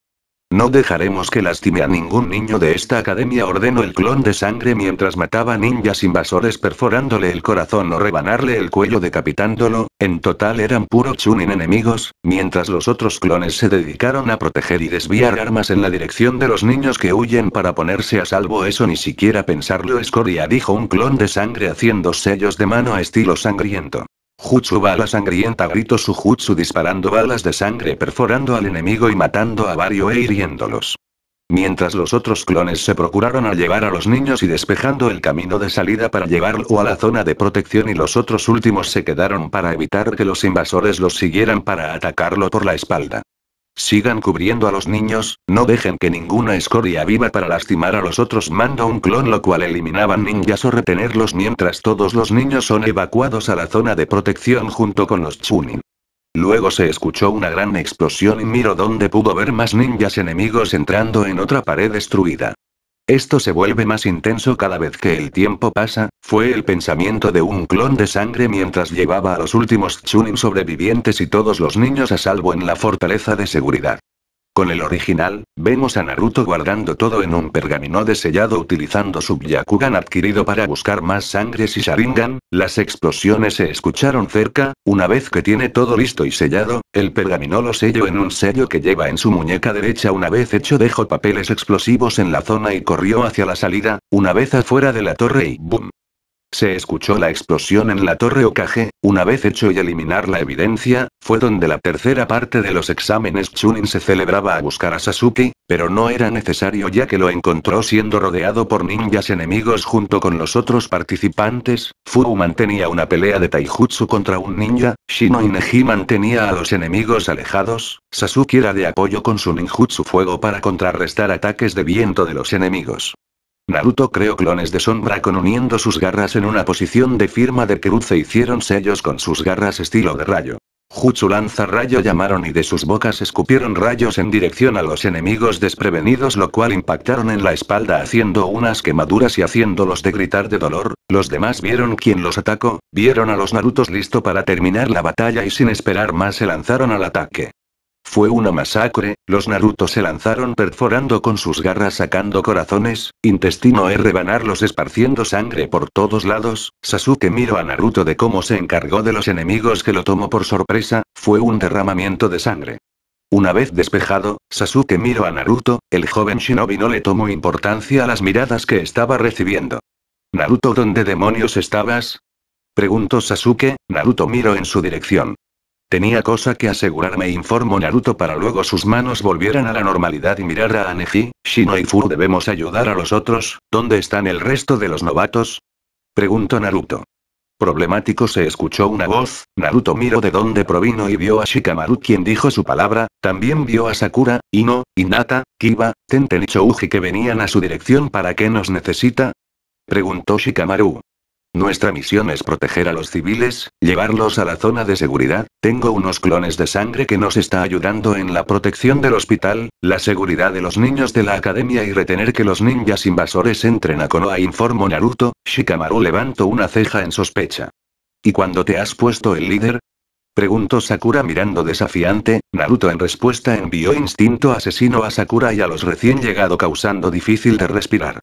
No dejaremos que lastime a ningún niño de esta academia, ordenó el clon de sangre mientras mataba ninjas invasores perforándole el corazón o rebanarle el cuello decapitándolo, en total eran puro chunin enemigos, mientras los otros clones se dedicaron a proteger y desviar armas en la dirección de los niños que huyen para ponerse a salvo. Eso ni siquiera pensarlo, Escoria dijo un clon de sangre haciendo sellos de mano a estilo sangriento. Jutsu bala sangrienta gritó su jutsu disparando balas de sangre perforando al enemigo y matando a varios e hiriéndolos. Mientras los otros clones se procuraron a llevar a los niños y despejando el camino de salida para llevarlo a la zona de protección y los otros últimos se quedaron para evitar que los invasores los siguieran para atacarlo por la espalda. Sigan cubriendo a los niños, no dejen que ninguna escoria viva para lastimar a los otros manda un clon lo cual eliminaban ninjas o retenerlos mientras todos los niños son evacuados a la zona de protección junto con los chunin. Luego se escuchó una gran explosión y miro donde pudo ver más ninjas enemigos entrando en otra pared destruida. Esto se vuelve más intenso cada vez que el tiempo pasa, fue el pensamiento de un clon de sangre mientras llevaba a los últimos Chunin sobrevivientes y todos los niños a salvo en la fortaleza de seguridad. Con el original, vemos a Naruto guardando todo en un pergamino de sellado utilizando su Byakugan adquirido para buscar más sangre si Sharingan, las explosiones se escucharon cerca, una vez que tiene todo listo y sellado, el pergamino lo selló en un sello que lleva en su muñeca derecha una vez hecho dejó papeles explosivos en la zona y corrió hacia la salida, una vez afuera de la torre y ¡boom! Se escuchó la explosión en la torre Okage, una vez hecho y eliminar la evidencia, fue donde la tercera parte de los exámenes Chunin se celebraba a buscar a Sasuke, pero no era necesario ya que lo encontró siendo rodeado por ninjas enemigos junto con los otros participantes, Fuu mantenía una pelea de taijutsu contra un ninja, Shino Ineji mantenía a los enemigos alejados, Sasuke era de apoyo con su ninjutsu fuego para contrarrestar ataques de viento de los enemigos. Naruto creó clones de sombra con uniendo sus garras en una posición de firma de cruce hicieron sellos con sus garras estilo de rayo. Jutsu lanza rayo llamaron y de sus bocas escupieron rayos en dirección a los enemigos desprevenidos lo cual impactaron en la espalda haciendo unas quemaduras y haciéndolos de gritar de dolor, los demás vieron quien los atacó, vieron a los Narutos listo para terminar la batalla y sin esperar más se lanzaron al ataque. Fue una masacre, los Naruto se lanzaron perforando con sus garras sacando corazones, intestino y rebanarlos esparciendo sangre por todos lados, Sasuke miró a Naruto de cómo se encargó de los enemigos que lo tomó por sorpresa, fue un derramamiento de sangre. Una vez despejado, Sasuke miró a Naruto, el joven shinobi no le tomó importancia a las miradas que estaba recibiendo. Naruto, ¿dónde demonios estabas? Preguntó Sasuke, Naruto miró en su dirección. Tenía cosa que asegurarme, informó Naruto para luego sus manos volvieran a la normalidad y mirar a Aneji, Shino y Fu debemos ayudar a los otros, ¿dónde están el resto de los novatos? Preguntó Naruto. Problemático se escuchó una voz, Naruto miró de dónde provino y vio a Shikamaru quien dijo su palabra, también vio a Sakura, Ino, Hinata, Kiba, Tenten y Chouji que venían a su dirección para qué nos necesita? Preguntó Shikamaru. Nuestra misión es proteger a los civiles, llevarlos a la zona de seguridad, tengo unos clones de sangre que nos está ayudando en la protección del hospital, la seguridad de los niños de la academia y retener que los ninjas invasores entren a Konoha informó Naruto, Shikamaru levantó una ceja en sospecha. ¿Y cuando te has puesto el líder? Preguntó Sakura mirando desafiante, Naruto en respuesta envió instinto asesino a Sakura y a los recién llegado causando difícil de respirar.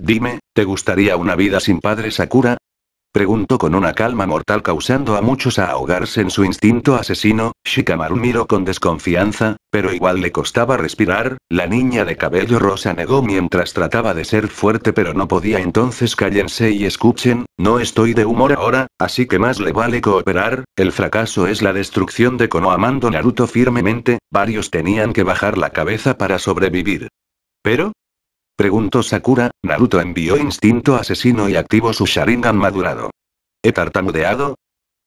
Dime, ¿te gustaría una vida sin padre Sakura? Preguntó con una calma mortal causando a muchos a ahogarse en su instinto asesino, Shikamaru miró con desconfianza, pero igual le costaba respirar, la niña de cabello rosa negó mientras trataba de ser fuerte pero no podía entonces cállense y escuchen, no estoy de humor ahora, así que más le vale cooperar, el fracaso es la destrucción de Konoamando amando Naruto firmemente, varios tenían que bajar la cabeza para sobrevivir. Pero, Preguntó Sakura, Naruto envió instinto asesino y activó su Sharingan madurado. ¿He tartamudeado?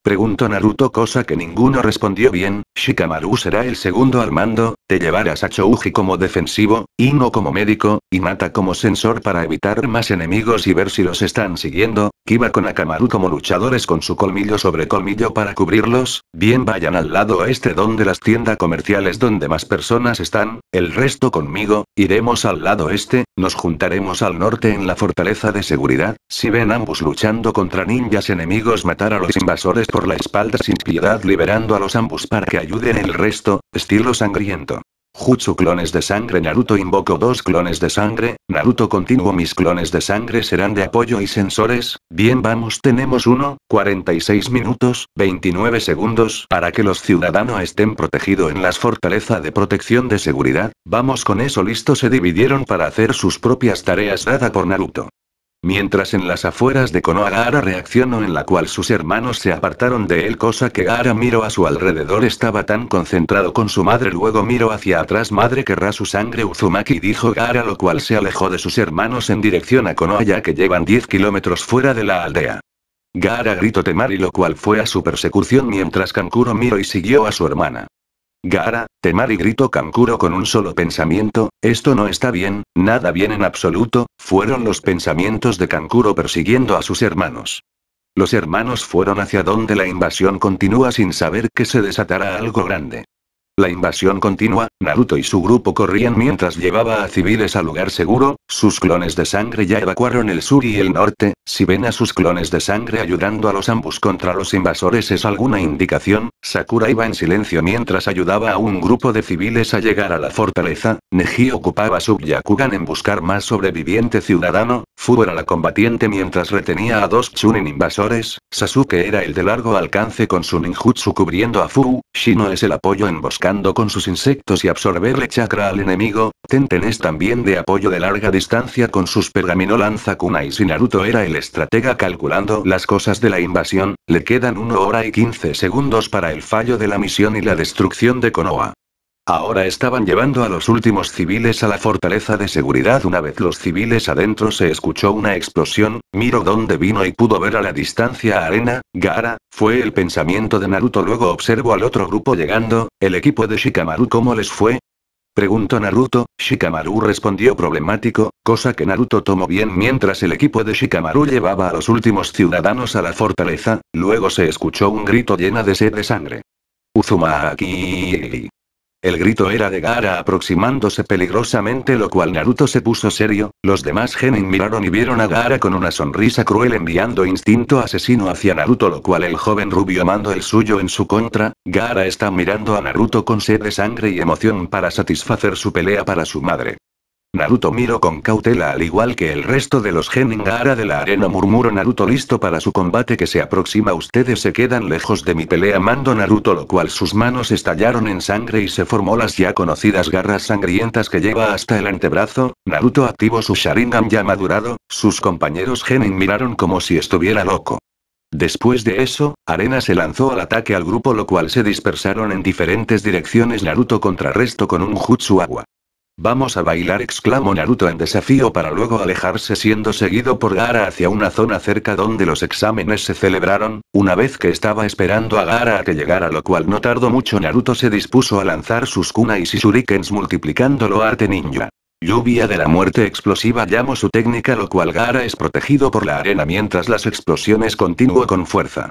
Preguntó Naruto cosa que ninguno respondió bien, Shikamaru será el segundo al mando, llevar llevarás a Chouji como defensivo, no como médico, y Mata como sensor para evitar más enemigos y ver si los están siguiendo, Kiba con Akamaru como luchadores con su colmillo sobre colmillo para cubrirlos, bien vayan al lado oeste donde las tiendas comerciales donde más personas están, el resto conmigo, iremos al lado este, nos juntaremos al norte en la fortaleza de seguridad, si ven ambos luchando contra ninjas enemigos matar a los invasores por la espalda sin piedad liberando a los ambos para que ayuden el resto, estilo sangriento. Jutsu clones de sangre Naruto invoco dos clones de sangre, Naruto continuo mis clones de sangre serán de apoyo y sensores, bien vamos tenemos uno. 46 minutos, 29 segundos para que los ciudadanos estén protegidos en las fortalezas de protección de seguridad, vamos con eso listo se dividieron para hacer sus propias tareas dada por Naruto. Mientras en las afueras de Gara reaccionó en la cual sus hermanos se apartaron de él cosa que Gaara miró a su alrededor estaba tan concentrado con su madre luego miró hacia atrás madre querrá su sangre Uzumaki dijo Gaara lo cual se alejó de sus hermanos en dirección a Konoha ya que llevan 10 kilómetros fuera de la aldea. Gaara gritó temari lo cual fue a su persecución mientras Kankuro miró y siguió a su hermana. Gara, Temari gritó Kankuro con un solo pensamiento, esto no está bien, nada bien en absoluto, fueron los pensamientos de Kankuro persiguiendo a sus hermanos. Los hermanos fueron hacia donde la invasión continúa sin saber que se desatará algo grande. La invasión continua, Naruto y su grupo corrían mientras llevaba a civiles a lugar seguro, sus clones de sangre ya evacuaron el sur y el norte, si ven a sus clones de sangre ayudando a los ambos contra los invasores es alguna indicación, Sakura iba en silencio mientras ayudaba a un grupo de civiles a llegar a la fortaleza, Neji ocupaba su en buscar más sobreviviente ciudadano, Fu era la combatiente mientras retenía a dos Chunin invasores, Sasuke era el de largo alcance con su ninjutsu cubriendo a Fu, Shino es el apoyo emboscando con sus insectos y absorberle chakra al enemigo, Tenten es también de apoyo de larga distancia con sus pergamino lanza kunai si Naruto era el estratega calculando las cosas de la invasión, le quedan 1 hora y 15 segundos para el fallo de la misión y la destrucción de Konoha. Ahora estaban llevando a los últimos civiles a la fortaleza de seguridad. Una vez los civiles adentro se escuchó una explosión, miró dónde vino y pudo ver a la distancia Arena, Gara, fue el pensamiento de Naruto. Luego observó al otro grupo llegando, el equipo de Shikamaru cómo les fue, Preguntó Naruto, Shikamaru respondió problemático, cosa que Naruto tomó bien mientras el equipo de Shikamaru llevaba a los últimos ciudadanos a la fortaleza, luego se escuchó un grito llena de sed de sangre. Uzumaki. El grito era de Gara aproximándose peligrosamente, lo cual Naruto se puso serio. Los demás genin miraron y vieron a Gara con una sonrisa cruel enviando instinto asesino hacia Naruto, lo cual el joven rubio mando el suyo en su contra. Gara está mirando a Naruto con sed de sangre y emoción para satisfacer su pelea para su madre. Naruto miró con cautela al igual que el resto de los genin de la arena murmuró Naruto listo para su combate que se aproxima ustedes se quedan lejos de mi pelea mando Naruto lo cual sus manos estallaron en sangre y se formó las ya conocidas garras sangrientas que lleva hasta el antebrazo, Naruto activó su Sharingan ya madurado, sus compañeros Genin miraron como si estuviera loco. Después de eso, Arena se lanzó al ataque al grupo lo cual se dispersaron en diferentes direcciones Naruto resto con un jutsu agua. Vamos a bailar, exclamó Naruto en desafío para luego alejarse siendo seguido por Gara hacia una zona cerca donde los exámenes se celebraron, una vez que estaba esperando a Gara a que llegara lo cual no tardó mucho Naruto se dispuso a lanzar sus kunais y shurikens multiplicándolo arte ninja. Lluvia de la muerte explosiva llamó su técnica lo cual Gara es protegido por la arena mientras las explosiones continuó con fuerza.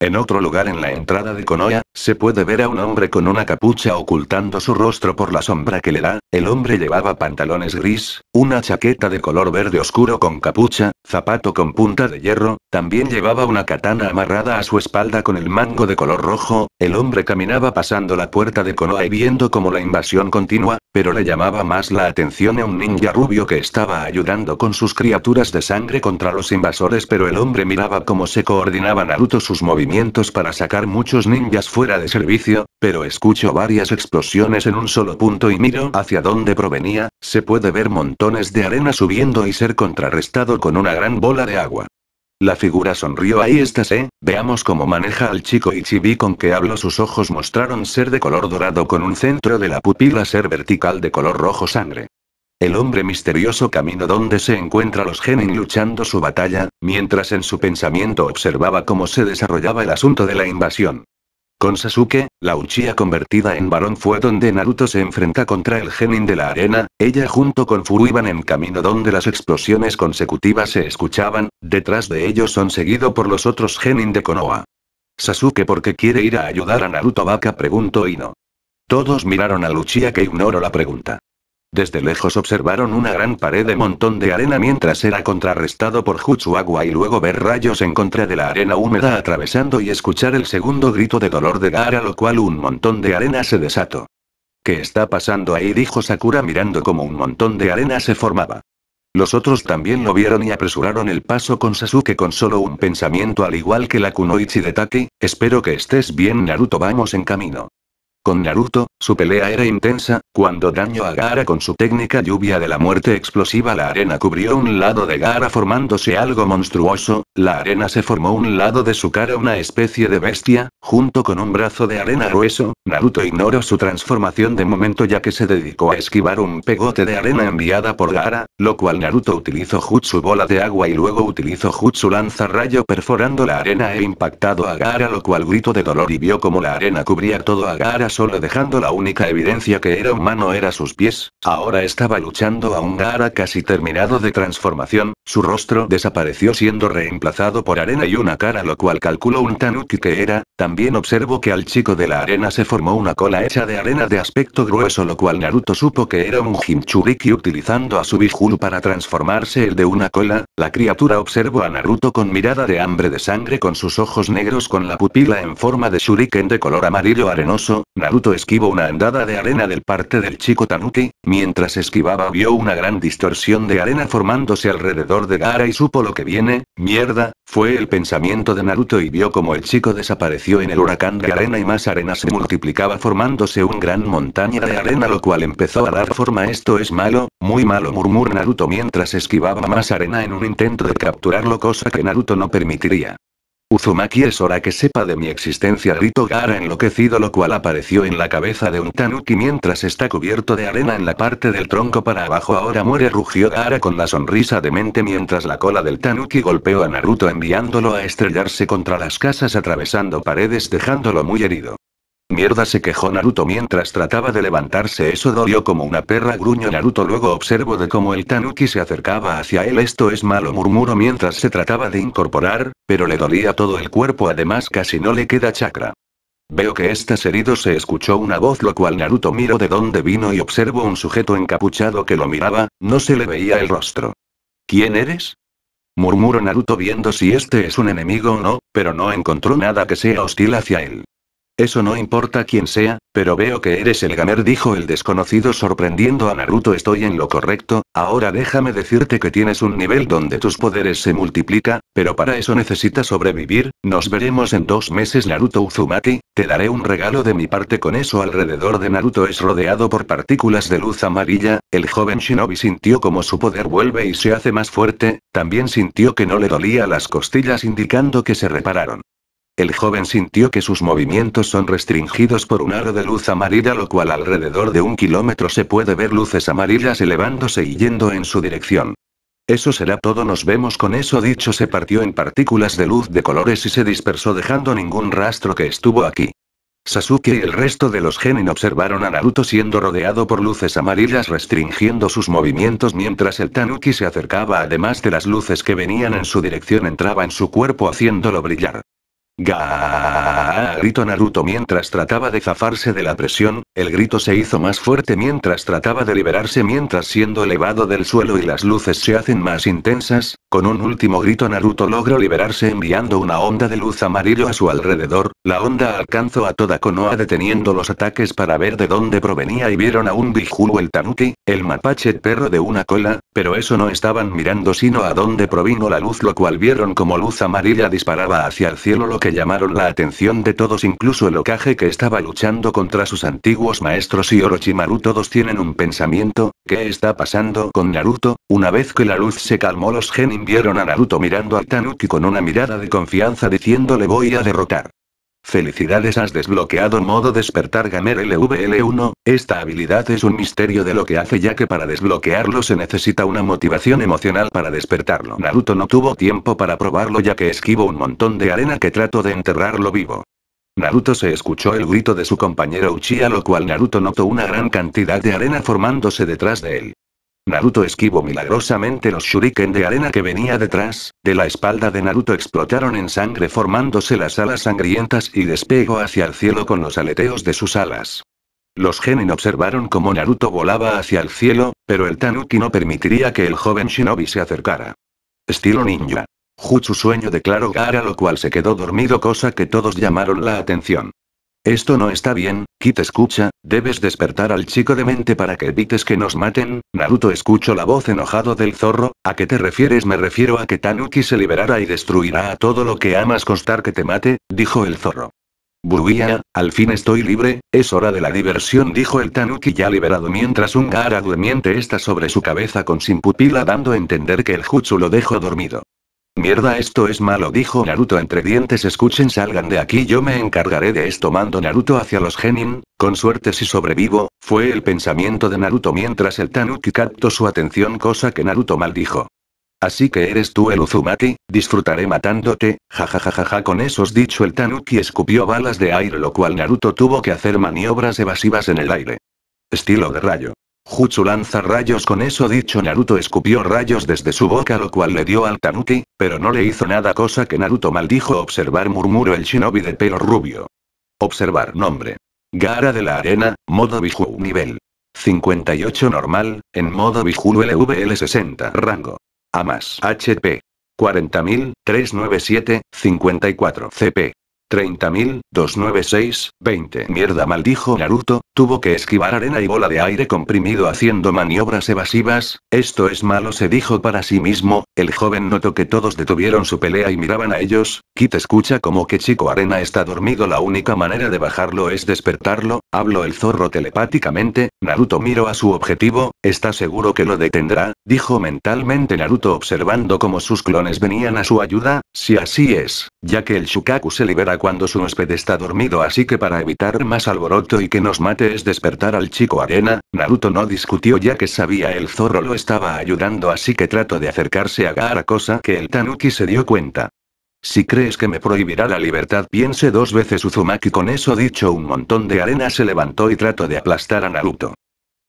En otro lugar en la entrada de Konoha, se puede ver a un hombre con una capucha ocultando su rostro por la sombra que le da, el hombre llevaba pantalones gris, una chaqueta de color verde oscuro con capucha, zapato con punta de hierro, también llevaba una katana amarrada a su espalda con el mango de color rojo, el hombre caminaba pasando la puerta de Konoha y viendo como la invasión continua, pero le llamaba más la atención a un ninja rubio que estaba ayudando con sus criaturas de sangre contra los invasores pero el hombre miraba cómo se coordinaba Naruto sus movimientos para sacar muchos ninjas fuera de servicio, pero escucho varias explosiones en un solo punto y miro hacia dónde provenía, se puede ver montones de arena subiendo y ser contrarrestado con una gran bola de agua. La figura sonrió ahí está se, eh, veamos cómo maneja al chico Ichibi con que hablo sus ojos mostraron ser de color dorado con un centro de la pupila ser vertical de color rojo sangre. El hombre misterioso camino donde se encuentra los Genin luchando su batalla, mientras en su pensamiento observaba cómo se desarrollaba el asunto de la invasión. Con Sasuke, la Uchiha convertida en varón fue donde Naruto se enfrenta contra el genin de la arena, ella junto con Furu iban en camino donde las explosiones consecutivas se escuchaban, detrás de ellos son seguido por los otros genin de Konoha. Sasuke porque quiere ir a ayudar a Naruto Baka preguntó Ino. Todos miraron a Uchiha que ignoró la pregunta. Desde lejos observaron una gran pared de montón de arena mientras era contrarrestado por Huchuagua y luego ver rayos en contra de la arena húmeda atravesando y escuchar el segundo grito de dolor de Gaara lo cual un montón de arena se desató. ¿Qué está pasando ahí? dijo Sakura mirando como un montón de arena se formaba. Los otros también lo vieron y apresuraron el paso con Sasuke con solo un pensamiento al igual que la Kunoichi de Taki, espero que estés bien Naruto vamos en camino. Con Naruto, su pelea era intensa, cuando daño a Gaara con su técnica lluvia de la muerte explosiva la arena cubrió un lado de Gaara formándose algo monstruoso, la arena se formó un lado de su cara una especie de bestia, junto con un brazo de arena grueso, Naruto ignoró su transformación de momento ya que se dedicó a esquivar un pegote de arena enviada por Gaara, lo cual Naruto utilizó Jutsu bola de agua y luego utilizó Jutsu lanza rayo perforando la arena e impactado a Gaara lo cual gritó de dolor y vio como la arena cubría todo a Gaara solo dejando la única evidencia que era humano era sus pies, ahora estaba luchando a un gara casi terminado de transformación, su rostro desapareció siendo reemplazado por arena y una cara lo cual calculó un tanuki que era, también observó que al chico de la arena se formó una cola hecha de arena de aspecto grueso lo cual Naruto supo que era un Jinchuriki utilizando a su Bijulu para transformarse el de una cola, la criatura observó a Naruto con mirada de hambre de sangre con sus ojos negros con la pupila en forma de shuriken de color amarillo arenoso, Naruto esquivó una andada de arena del parte del chico Tanuki, mientras esquivaba vio una gran distorsión de arena formándose alrededor de Gaara y supo lo que viene, mierda, fue el pensamiento de Naruto y vio como el chico desapareció en el huracán de arena y más arena se multiplicaba formándose un gran montaña de arena lo cual empezó a dar forma esto es malo, muy malo murmuró Naruto mientras esquivaba más arena en un intento de capturarlo cosa que Naruto no permitiría. Uzumaki es hora que sepa de mi existencia. Rito Gara enloquecido, lo cual apareció en la cabeza de un tanuki mientras está cubierto de arena en la parte del tronco para abajo. Ahora muere, rugió Gara con la sonrisa demente mientras la cola del tanuki golpeó a Naruto enviándolo a estrellarse contra las casas atravesando paredes dejándolo muy herido. Mierda se quejó Naruto mientras trataba de levantarse eso dolió como una perra gruño Naruto luego observó de cómo el Tanuki se acercaba hacia él esto es malo murmuró mientras se trataba de incorporar, pero le dolía todo el cuerpo además casi no le queda chakra. Veo que estás herido se escuchó una voz lo cual Naruto miró de dónde vino y observó un sujeto encapuchado que lo miraba, no se le veía el rostro. ¿Quién eres? Murmuró Naruto viendo si este es un enemigo o no, pero no encontró nada que sea hostil hacia él. Eso no importa quién sea, pero veo que eres el gamer, dijo el desconocido sorprendiendo a Naruto. Estoy en lo correcto, ahora déjame decirte que tienes un nivel donde tus poderes se multiplica, pero para eso necesitas sobrevivir, nos veremos en dos meses Naruto Uzumaki, te daré un regalo de mi parte con eso alrededor de Naruto es rodeado por partículas de luz amarilla, el joven shinobi sintió como su poder vuelve y se hace más fuerte, también sintió que no le dolía las costillas indicando que se repararon. El joven sintió que sus movimientos son restringidos por un aro de luz amarilla, lo cual alrededor de un kilómetro se puede ver luces amarillas elevándose y yendo en su dirección. Eso será todo, nos vemos con eso dicho, se partió en partículas de luz de colores y se dispersó dejando ningún rastro que estuvo aquí. Sasuke y el resto de los genin observaron a Naruto siendo rodeado por luces amarillas restringiendo sus movimientos mientras el Tanuki se acercaba además de las luces que venían en su dirección entraba en su cuerpo haciéndolo brillar. Ga gritó Naruto mientras trataba de zafarse de la presión, el grito se hizo más fuerte mientras trataba de liberarse mientras siendo elevado del suelo y las luces se hacen más intensas, con un último grito Naruto logró liberarse enviando una onda de luz amarillo a su alrededor, la onda alcanzó a toda Konoha deteniendo los ataques para ver de dónde provenía y vieron a un Biju el Tanuki, el mapache perro de una cola, pero eso no estaban mirando sino a dónde provino la luz lo cual vieron como luz amarilla disparaba hacia el cielo lo que llamaron la atención de todos incluso el Okage que estaba luchando contra sus antiguos maestros y Orochimaru todos tienen un pensamiento, ¿qué está pasando con Naruto? Una vez que la luz se calmó los genin vieron a Naruto mirando a Tanuki con una mirada de confianza diciéndole voy a derrotar. Felicidades has desbloqueado modo despertar Gamer LVL1, esta habilidad es un misterio de lo que hace ya que para desbloquearlo se necesita una motivación emocional para despertarlo. Naruto no tuvo tiempo para probarlo ya que esquivo un montón de arena que trato de enterrarlo vivo. Naruto se escuchó el grito de su compañero Uchiha lo cual Naruto notó una gran cantidad de arena formándose detrás de él. Naruto esquivó milagrosamente los shuriken de arena que venía detrás, de la espalda de Naruto explotaron en sangre formándose las alas sangrientas y despegó hacia el cielo con los aleteos de sus alas. Los genin observaron cómo Naruto volaba hacia el cielo, pero el Tanuki no permitiría que el joven shinobi se acercara. Estilo ninja. Jutsu sueño declaró Gara lo cual se quedó dormido cosa que todos llamaron la atención. Esto no está bien, Kit escucha, debes despertar al chico de mente para que evites que nos maten, Naruto escucho la voz enojado del zorro, ¿a qué te refieres? Me refiero a que Tanuki se liberará y destruirá a todo lo que amas costar que te mate, dijo el zorro. Buía, al fin estoy libre, es hora de la diversión dijo el Tanuki ya liberado mientras un Gaara durmiente está sobre su cabeza con sin pupila dando a entender que el Jutsu lo dejó dormido. Mierda esto es malo dijo Naruto entre dientes escuchen salgan de aquí yo me encargaré de esto mando Naruto hacia los genin, con suerte si sobrevivo, fue el pensamiento de Naruto mientras el Tanuki captó su atención cosa que Naruto maldijo. Así que eres tú el Uzumaki, disfrutaré matándote, jajajajaja con esos dicho el Tanuki escupió balas de aire lo cual Naruto tuvo que hacer maniobras evasivas en el aire. Estilo de rayo. Jutsu lanza rayos con eso dicho Naruto escupió rayos desde su boca lo cual le dio al Tanuki, pero no le hizo nada cosa que Naruto maldijo observar murmuró el shinobi de pelo rubio. Observar nombre. Gara de la arena, modo Biju nivel. 58 normal, en modo Biju LVL 60 rango. A más HP. 397, 54 CP. 296, 20. Mierda maldijo Naruto, tuvo que esquivar arena y bola de aire comprimido haciendo maniobras evasivas, esto es malo se dijo para sí mismo, el joven notó que todos detuvieron su pelea y miraban a ellos, Kit escucha como que chico arena está dormido la única manera de bajarlo es despertarlo, habló el zorro telepáticamente, Naruto miró a su objetivo, está seguro que lo detendrá, dijo mentalmente Naruto observando como sus clones venían a su ayuda, si así es, ya que el Shukaku se libera cuando su huésped está dormido así que para evitar más alboroto y que nos mate es despertar al chico arena, Naruto no discutió ya que sabía el zorro lo estaba ayudando así que trato de acercarse a Gaara cosa que el Tanuki se dio cuenta. Si crees que me prohibirá la libertad piense dos veces Uzumaki con eso dicho un montón de arena se levantó y trato de aplastar a Naruto.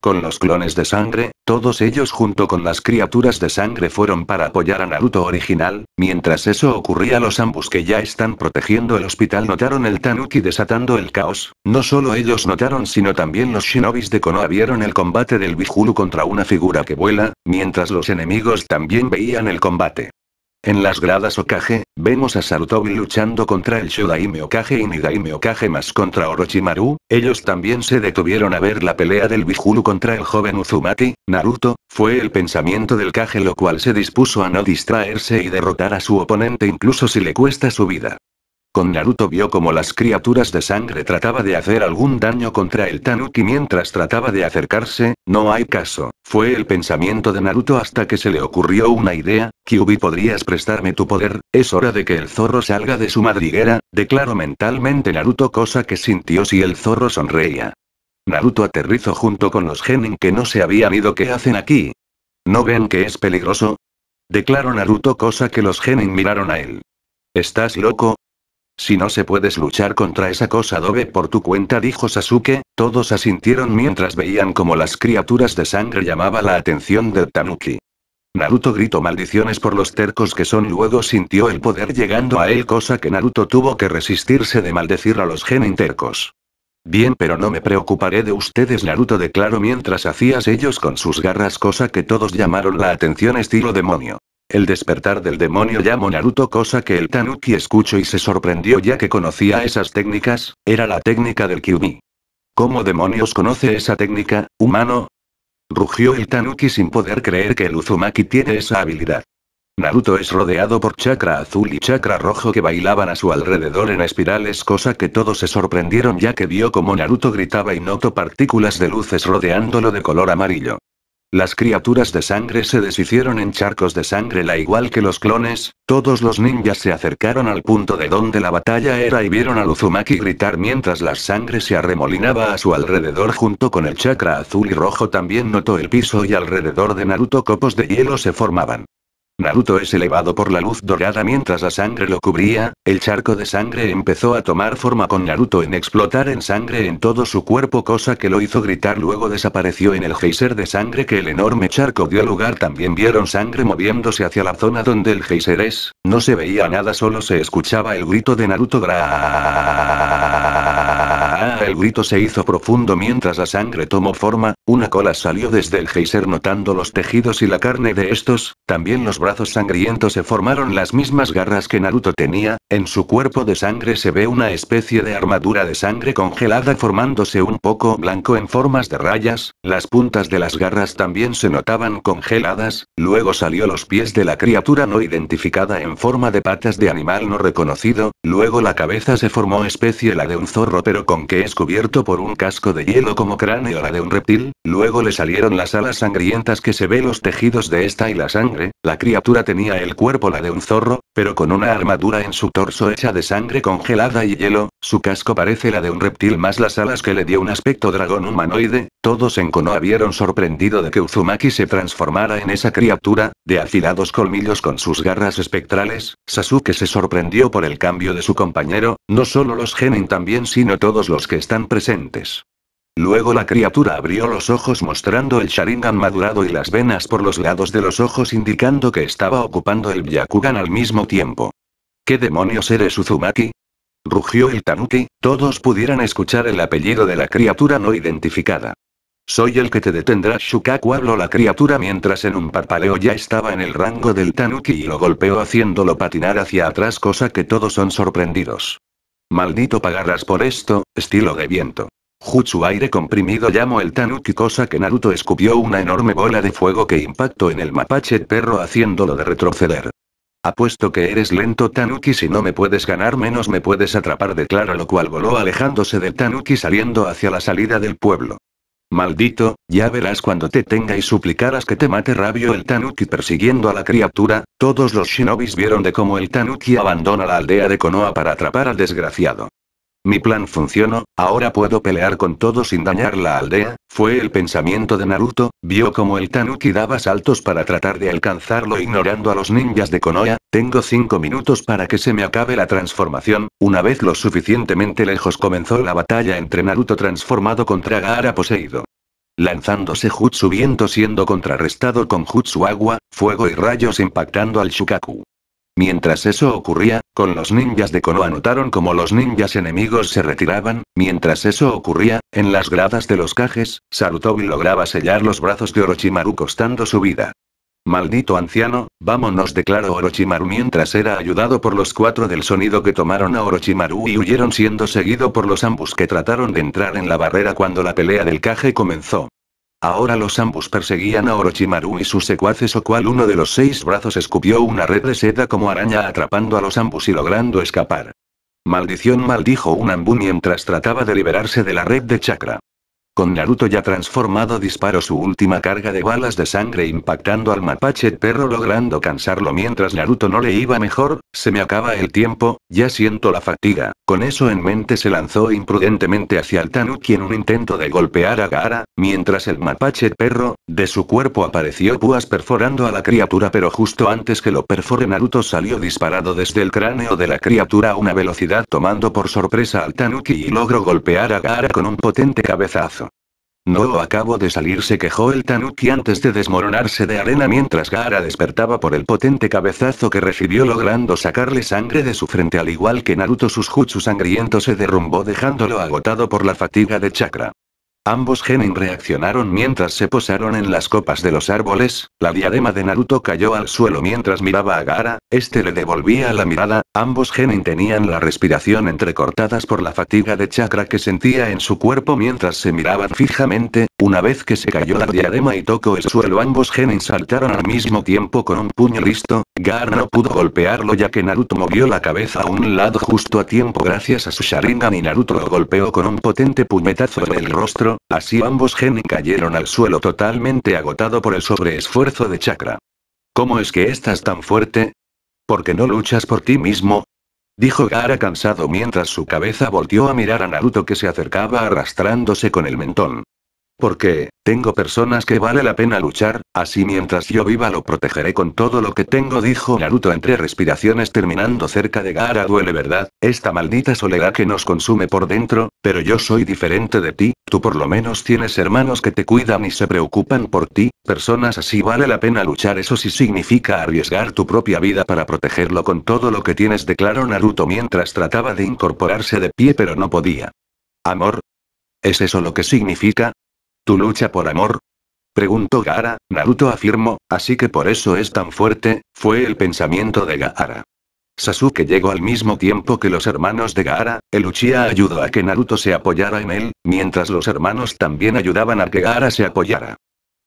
Con los clones de sangre, todos ellos junto con las criaturas de sangre fueron para apoyar a Naruto original, mientras eso ocurría los ambos que ya están protegiendo el hospital notaron el Tanuki desatando el caos, no solo ellos notaron sino también los shinobis de Konoha vieron el combate del Bijulu contra una figura que vuela, mientras los enemigos también veían el combate. En las gradas Okage, vemos a Sarutobi luchando contra el Shodaime Okage y Nidaime Okage más contra Orochimaru, ellos también se detuvieron a ver la pelea del Bijulu contra el joven Uzumaki, Naruto, fue el pensamiento del Kage lo cual se dispuso a no distraerse y derrotar a su oponente incluso si le cuesta su vida. Con Naruto vio como las criaturas de sangre trataba de hacer algún daño contra el Tanuki mientras trataba de acercarse, no hay caso, fue el pensamiento de Naruto hasta que se le ocurrió una idea, Kyubi podrías prestarme tu poder, es hora de que el zorro salga de su madriguera, declaró mentalmente Naruto cosa que sintió si el zorro sonreía. Naruto aterrizó junto con los genin que no se habían ido ¿qué hacen aquí? ¿No ven que es peligroso? Declaró Naruto cosa que los genin miraron a él. ¿Estás loco? Si no se puedes luchar contra esa cosa Dobe por tu cuenta, dijo Sasuke, todos asintieron mientras veían como las criaturas de sangre llamaba la atención de Tanuki. Naruto gritó maldiciones por los tercos que son, y luego sintió el poder llegando a él, cosa que Naruto tuvo que resistirse de maldecir a los genin tercos. Bien, pero no me preocuparé de ustedes, Naruto declaró mientras hacías ellos con sus garras, cosa que todos llamaron la atención estilo demonio. El despertar del demonio llamó Naruto cosa que el Tanuki escuchó y se sorprendió ya que conocía esas técnicas, era la técnica del Kyubi. ¿Cómo demonios conoce esa técnica, humano? Rugió el Tanuki sin poder creer que el Uzumaki tiene esa habilidad. Naruto es rodeado por chakra azul y chakra rojo que bailaban a su alrededor en espirales cosa que todos se sorprendieron ya que vio como Naruto gritaba y notó partículas de luces rodeándolo de color amarillo. Las criaturas de sangre se deshicieron en charcos de sangre, la igual que los clones, todos los ninjas se acercaron al punto de donde la batalla era y vieron a Uzumaki gritar mientras la sangre se arremolinaba a su alrededor junto con el chakra azul y rojo también notó el piso y alrededor de Naruto copos de hielo se formaban. Naruto es elevado por la luz dorada mientras la sangre lo cubría, el charco de sangre empezó a tomar forma con Naruto en explotar en sangre en todo su cuerpo cosa que lo hizo gritar luego desapareció en el geyser de sangre que el enorme charco dio lugar también vieron sangre moviéndose hacia la zona donde el geyser es, no se veía nada solo se escuchaba el grito de Naruto el grito se hizo profundo mientras la sangre tomó forma, una cola salió desde el geyser notando los tejidos y la carne de estos, también los brazos sangrientos se formaron las mismas garras que Naruto tenía, en su cuerpo de sangre se ve una especie de armadura de sangre congelada formándose un poco blanco en formas de rayas, las puntas de las garras también se notaban congeladas, luego salió los pies de la criatura no identificada en forma de patas de animal no reconocido, luego la cabeza se formó especie la de un zorro pero con que es cubierto por un casco de hielo como cráneo la de un reptil, luego le salieron las alas sangrientas que se ve los tejidos de esta y la sangre, la criatura criatura tenía el cuerpo la de un zorro, pero con una armadura en su torso hecha de sangre congelada y hielo, su casco parece la de un reptil más las alas que le dio un aspecto dragón humanoide, todos en Konoha vieron sorprendido de que Uzumaki se transformara en esa criatura, de afilados colmillos con sus garras espectrales, Sasuke se sorprendió por el cambio de su compañero, no solo los genin también sino todos los que están presentes. Luego la criatura abrió los ojos mostrando el Sharingan madurado y las venas por los lados de los ojos indicando que estaba ocupando el Byakugan al mismo tiempo. ¿Qué demonios eres Uzumaki? Rugió el Tanuki, todos pudieran escuchar el apellido de la criatura no identificada. Soy el que te detendrá Shukaku habló la criatura mientras en un parpaleo ya estaba en el rango del Tanuki y lo golpeó haciéndolo patinar hacia atrás cosa que todos son sorprendidos. Maldito pagarás por esto, estilo de viento. Jutsu aire comprimido llamó el Tanuki cosa que Naruto escupió una enorme bola de fuego que impactó en el mapache perro haciéndolo de retroceder. Apuesto que eres lento Tanuki si no me puedes ganar menos me puedes atrapar declara lo cual voló alejándose del Tanuki saliendo hacia la salida del pueblo. Maldito, ya verás cuando te tenga y suplicarás que te mate rabio el Tanuki persiguiendo a la criatura, todos los shinobis vieron de cómo el Tanuki abandona la aldea de Konoha para atrapar al desgraciado. Mi plan funcionó, ahora puedo pelear con todo sin dañar la aldea, fue el pensamiento de Naruto, vio como el Tanuki daba saltos para tratar de alcanzarlo ignorando a los ninjas de Konoha, tengo 5 minutos para que se me acabe la transformación, una vez lo suficientemente lejos comenzó la batalla entre Naruto transformado contra Gaara poseído. Lanzándose Jutsu viento siendo contrarrestado con Jutsu agua, fuego y rayos impactando al Shukaku. Mientras eso ocurría, con los ninjas de Konoha notaron como los ninjas enemigos se retiraban, mientras eso ocurría, en las gradas de los cajes, Sarutobi lograba sellar los brazos de Orochimaru costando su vida. Maldito anciano, vámonos declaró Orochimaru mientras era ayudado por los cuatro del sonido que tomaron a Orochimaru y huyeron siendo seguido por los ambos que trataron de entrar en la barrera cuando la pelea del caje comenzó. Ahora los ambus perseguían a Orochimaru y sus secuaces o cual uno de los seis brazos escupió una red de seda como araña atrapando a los ambus y logrando escapar. Maldición maldijo un ambú mientras trataba de liberarse de la red de chakra. Con Naruto ya transformado disparó su última carga de balas de sangre impactando al mapache perro logrando cansarlo mientras Naruto no le iba mejor, se me acaba el tiempo, ya siento la fatiga, con eso en mente se lanzó imprudentemente hacia el Tanuki en un intento de golpear a Gaara, mientras el mapache perro, de su cuerpo apareció púas perforando a la criatura pero justo antes que lo perfore Naruto salió disparado desde el cráneo de la criatura a una velocidad tomando por sorpresa al Tanuki y logró golpear a Gaara con un potente cabezazo. No, acabo de salir, se quejó el tanuki antes de desmoronarse de arena mientras Gaara despertaba por el potente cabezazo que recibió logrando sacarle sangre de su frente al igual que Naruto sus jutsu sangriento se derrumbó dejándolo agotado por la fatiga de chakra. Ambos genin reaccionaron mientras se posaron en las copas de los árboles, la diadema de Naruto cayó al suelo mientras miraba a Gaara, este le devolvía la mirada, ambos genin tenían la respiración entrecortadas por la fatiga de chakra que sentía en su cuerpo mientras se miraban fijamente, una vez que se cayó la diadema y tocó el suelo ambos genin saltaron al mismo tiempo con un puño listo, Gaara no pudo golpearlo ya que Naruto movió la cabeza a un lado justo a tiempo gracias a su Sharingan y Naruto lo golpeó con un potente puñetazo en el rostro así ambos genin cayeron al suelo totalmente agotado por el sobreesfuerzo de chakra. ¿Cómo es que estás tan fuerte? ¿Por qué no luchas por ti mismo? Dijo Gara cansado mientras su cabeza volteó a mirar a Naruto que se acercaba arrastrándose con el mentón. Porque, tengo personas que vale la pena luchar, así mientras yo viva lo protegeré con todo lo que tengo, dijo Naruto entre respiraciones terminando cerca de Gara. Duele verdad, esta maldita soledad que nos consume por dentro, pero yo soy diferente de ti, tú por lo menos tienes hermanos que te cuidan y se preocupan por ti, personas así vale la pena luchar, eso sí significa arriesgar tu propia vida para protegerlo con todo lo que tienes, declaró Naruto mientras trataba de incorporarse de pie pero no podía. Amor, ¿Es eso lo que significa? ¿Tu lucha por amor? Preguntó Gaara, Naruto afirmó, así que por eso es tan fuerte, fue el pensamiento de Gaara. Sasuke llegó al mismo tiempo que los hermanos de Gaara, el Uchiha ayudó a que Naruto se apoyara en él, mientras los hermanos también ayudaban a que Gaara se apoyara.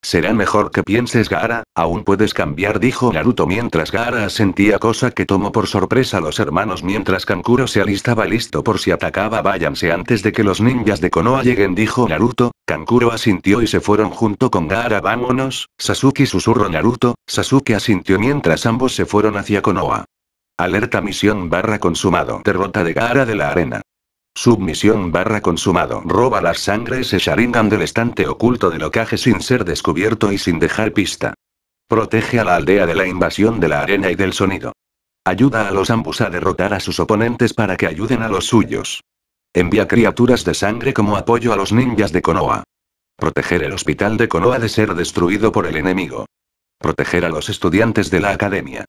Será mejor que pienses Gaara, aún puedes cambiar dijo Naruto mientras Gaara sentía cosa que tomó por sorpresa a los hermanos mientras Kankuro se alistaba listo por si atacaba váyanse antes de que los ninjas de Konoha lleguen dijo Naruto, Kankuro asintió y se fueron junto con Gaara vámonos, Sasuke susurró Naruto, Sasuke asintió mientras ambos se fueron hacia Konoha. Alerta misión barra consumado derrota de Gaara de la arena. Submisión barra consumado. Roba las sangres se Sharingan del estante oculto de ocaje sin ser descubierto y sin dejar pista. Protege a la aldea de la invasión de la arena y del sonido. Ayuda a los ambus a derrotar a sus oponentes para que ayuden a los suyos. Envía criaturas de sangre como apoyo a los ninjas de Konoha. Proteger el hospital de Konoha de ser destruido por el enemigo. Proteger a los estudiantes de la academia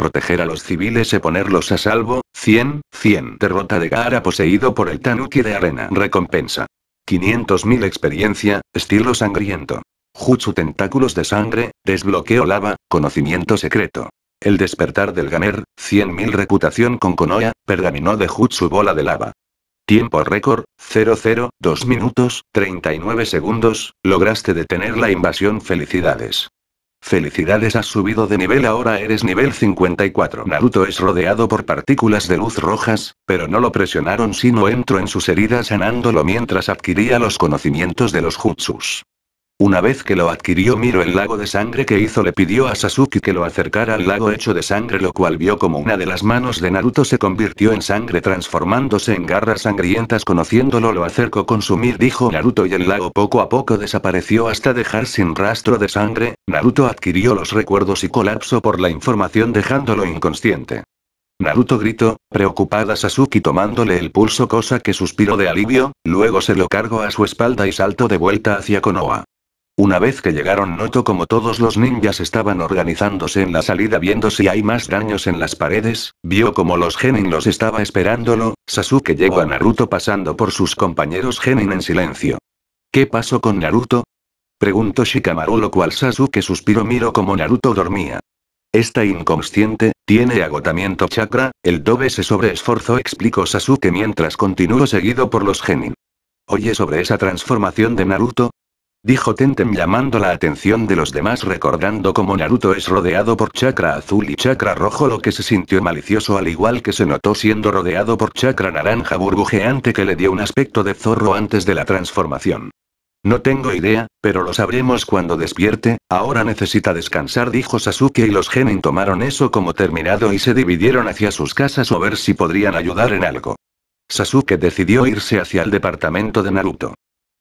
proteger a los civiles y ponerlos a salvo, 100, 100. Derrota de Gaara poseído por el Tanuki de Arena. Recompensa. 500.000 experiencia, estilo sangriento. Jutsu tentáculos de sangre, desbloqueo lava, conocimiento secreto. El despertar del Ganer, 100.000 reputación con konoya, pergamino de Jutsu bola de lava. Tiempo récord, 00, 2 minutos, 39 segundos, lograste detener la invasión felicidades. Felicidades has subido de nivel ahora eres nivel 54. Naruto es rodeado por partículas de luz rojas, pero no lo presionaron sino entró en sus heridas sanándolo mientras adquiría los conocimientos de los jutsus. Una vez que lo adquirió Miro el lago de sangre que hizo le pidió a Sasuke que lo acercara al lago hecho de sangre lo cual vio como una de las manos de Naruto se convirtió en sangre transformándose en garras sangrientas conociéndolo lo acercó consumir dijo Naruto y el lago poco a poco desapareció hasta dejar sin rastro de sangre, Naruto adquirió los recuerdos y colapsó por la información dejándolo inconsciente. Naruto gritó, preocupada Sasuke tomándole el pulso cosa que suspiró de alivio, luego se lo cargó a su espalda y saltó de vuelta hacia Konoha. Una vez que llegaron noto como todos los ninjas estaban organizándose en la salida viendo si hay más daños en las paredes, vio como los genin los estaba esperándolo, Sasuke llegó a Naruto pasando por sus compañeros genin en silencio. ¿Qué pasó con Naruto? Preguntó Shikamaru lo cual Sasuke suspiró miro como Naruto dormía. Está inconsciente, tiene agotamiento chakra, el dobe se sobreesforzó explicó Sasuke mientras continuó seguido por los genin. Oye sobre esa transformación de Naruto, dijo Tenten llamando la atención de los demás recordando cómo Naruto es rodeado por chakra azul y chakra rojo lo que se sintió malicioso al igual que se notó siendo rodeado por chakra naranja burbujeante que le dio un aspecto de zorro antes de la transformación. No tengo idea, pero lo sabremos cuando despierte, ahora necesita descansar dijo Sasuke y los genin tomaron eso como terminado y se dividieron hacia sus casas o ver si podrían ayudar en algo. Sasuke decidió irse hacia el departamento de Naruto.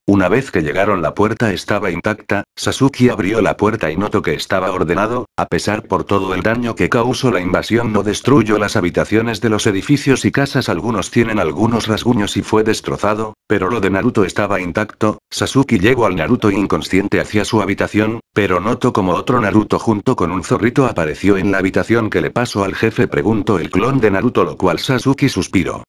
Una vez que llegaron la puerta estaba intacta, Sasuke abrió la puerta y notó que estaba ordenado, a pesar por todo el daño que causó la invasión no destruyó las habitaciones de los edificios y casas algunos tienen algunos rasguños y fue destrozado, pero lo de Naruto estaba intacto, Sasuke llegó al Naruto inconsciente hacia su habitación, pero notó como otro Naruto junto con un zorrito apareció en la habitación que le pasó al jefe preguntó el clon de Naruto lo cual Sasuke suspiró.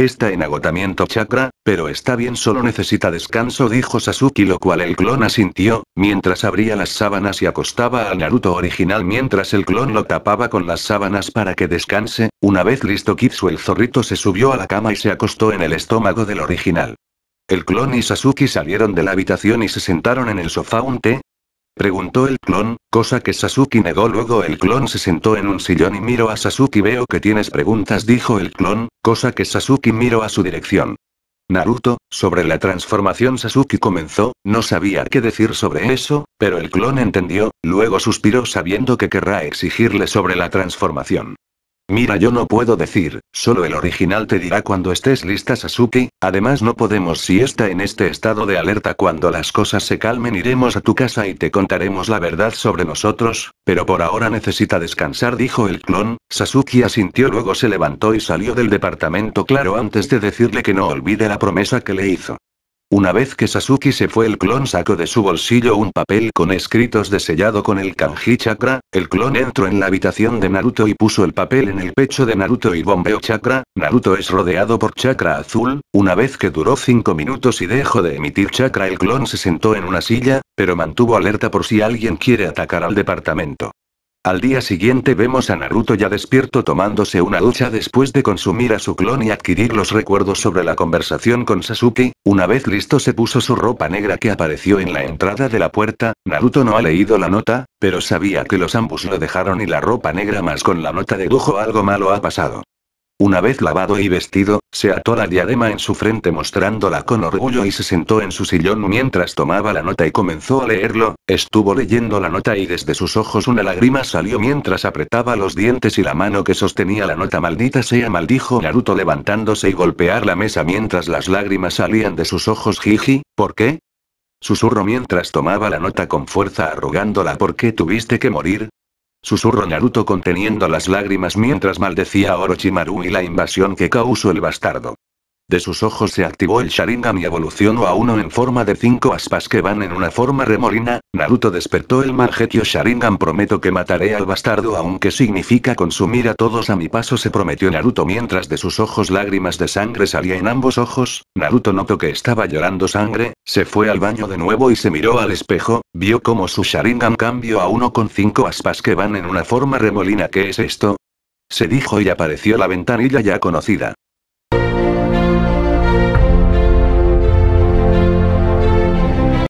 Está en agotamiento chakra, pero está bien solo necesita descanso dijo Sasuke lo cual el clon asintió, mientras abría las sábanas y acostaba al Naruto original mientras el clon lo tapaba con las sábanas para que descanse, una vez listo Kitsu el zorrito se subió a la cama y se acostó en el estómago del original. El clon y Sasuke salieron de la habitación y se sentaron en el sofá un té, Preguntó el clon, cosa que Sasuke negó luego el clon se sentó en un sillón y miró a Sasuke veo que tienes preguntas dijo el clon, cosa que Sasuke miró a su dirección. Naruto, sobre la transformación Sasuke comenzó, no sabía qué decir sobre eso, pero el clon entendió, luego suspiró sabiendo que querrá exigirle sobre la transformación. Mira, yo no puedo decir, solo el original te dirá cuando estés lista, Sasuke. Además, no podemos si está en este estado de alerta cuando las cosas se calmen, iremos a tu casa y te contaremos la verdad sobre nosotros, pero por ahora necesita descansar, dijo el clon. Sasuke asintió, luego se levantó y salió del departamento, claro, antes de decirle que no olvide la promesa que le hizo. Una vez que Sasuke se fue el clon sacó de su bolsillo un papel con escritos de sellado con el kanji chakra, el clon entró en la habitación de Naruto y puso el papel en el pecho de Naruto y bombeó chakra, Naruto es rodeado por chakra azul, una vez que duró 5 minutos y dejó de emitir chakra el clon se sentó en una silla, pero mantuvo alerta por si alguien quiere atacar al departamento. Al día siguiente vemos a Naruto ya despierto tomándose una ducha después de consumir a su clon y adquirir los recuerdos sobre la conversación con Sasuke, una vez listo se puso su ropa negra que apareció en la entrada de la puerta, Naruto no ha leído la nota, pero sabía que los ambos lo dejaron y la ropa negra más con la nota de algo malo ha pasado. Una vez lavado y vestido, se ató la diadema en su frente mostrándola con orgullo y se sentó en su sillón mientras tomaba la nota y comenzó a leerlo, estuvo leyendo la nota y desde sus ojos una lágrima salió mientras apretaba los dientes y la mano que sostenía la nota maldita sea maldijo Naruto levantándose y golpear la mesa mientras las lágrimas salían de sus ojos Jiji, ¿por qué? Susurro mientras tomaba la nota con fuerza arrugándola ¿por qué tuviste que morir? Susurro Naruto conteniendo las lágrimas mientras maldecía a Orochimaru y la invasión que causó el bastardo. De sus ojos se activó el Sharingan y evolucionó a uno en forma de cinco aspas que van en una forma remolina. Naruto despertó el marjetio. Sharingan. Prometo que mataré al bastardo, aunque significa consumir a todos a mi paso, se prometió Naruto mientras de sus ojos lágrimas de sangre salían en ambos ojos. Naruto notó que estaba llorando sangre, se fue al baño de nuevo y se miró al espejo. Vio como su Sharingan cambió a uno con cinco aspas que van en una forma remolina. ¿Qué es esto? Se dijo y apareció la ventanilla ya conocida.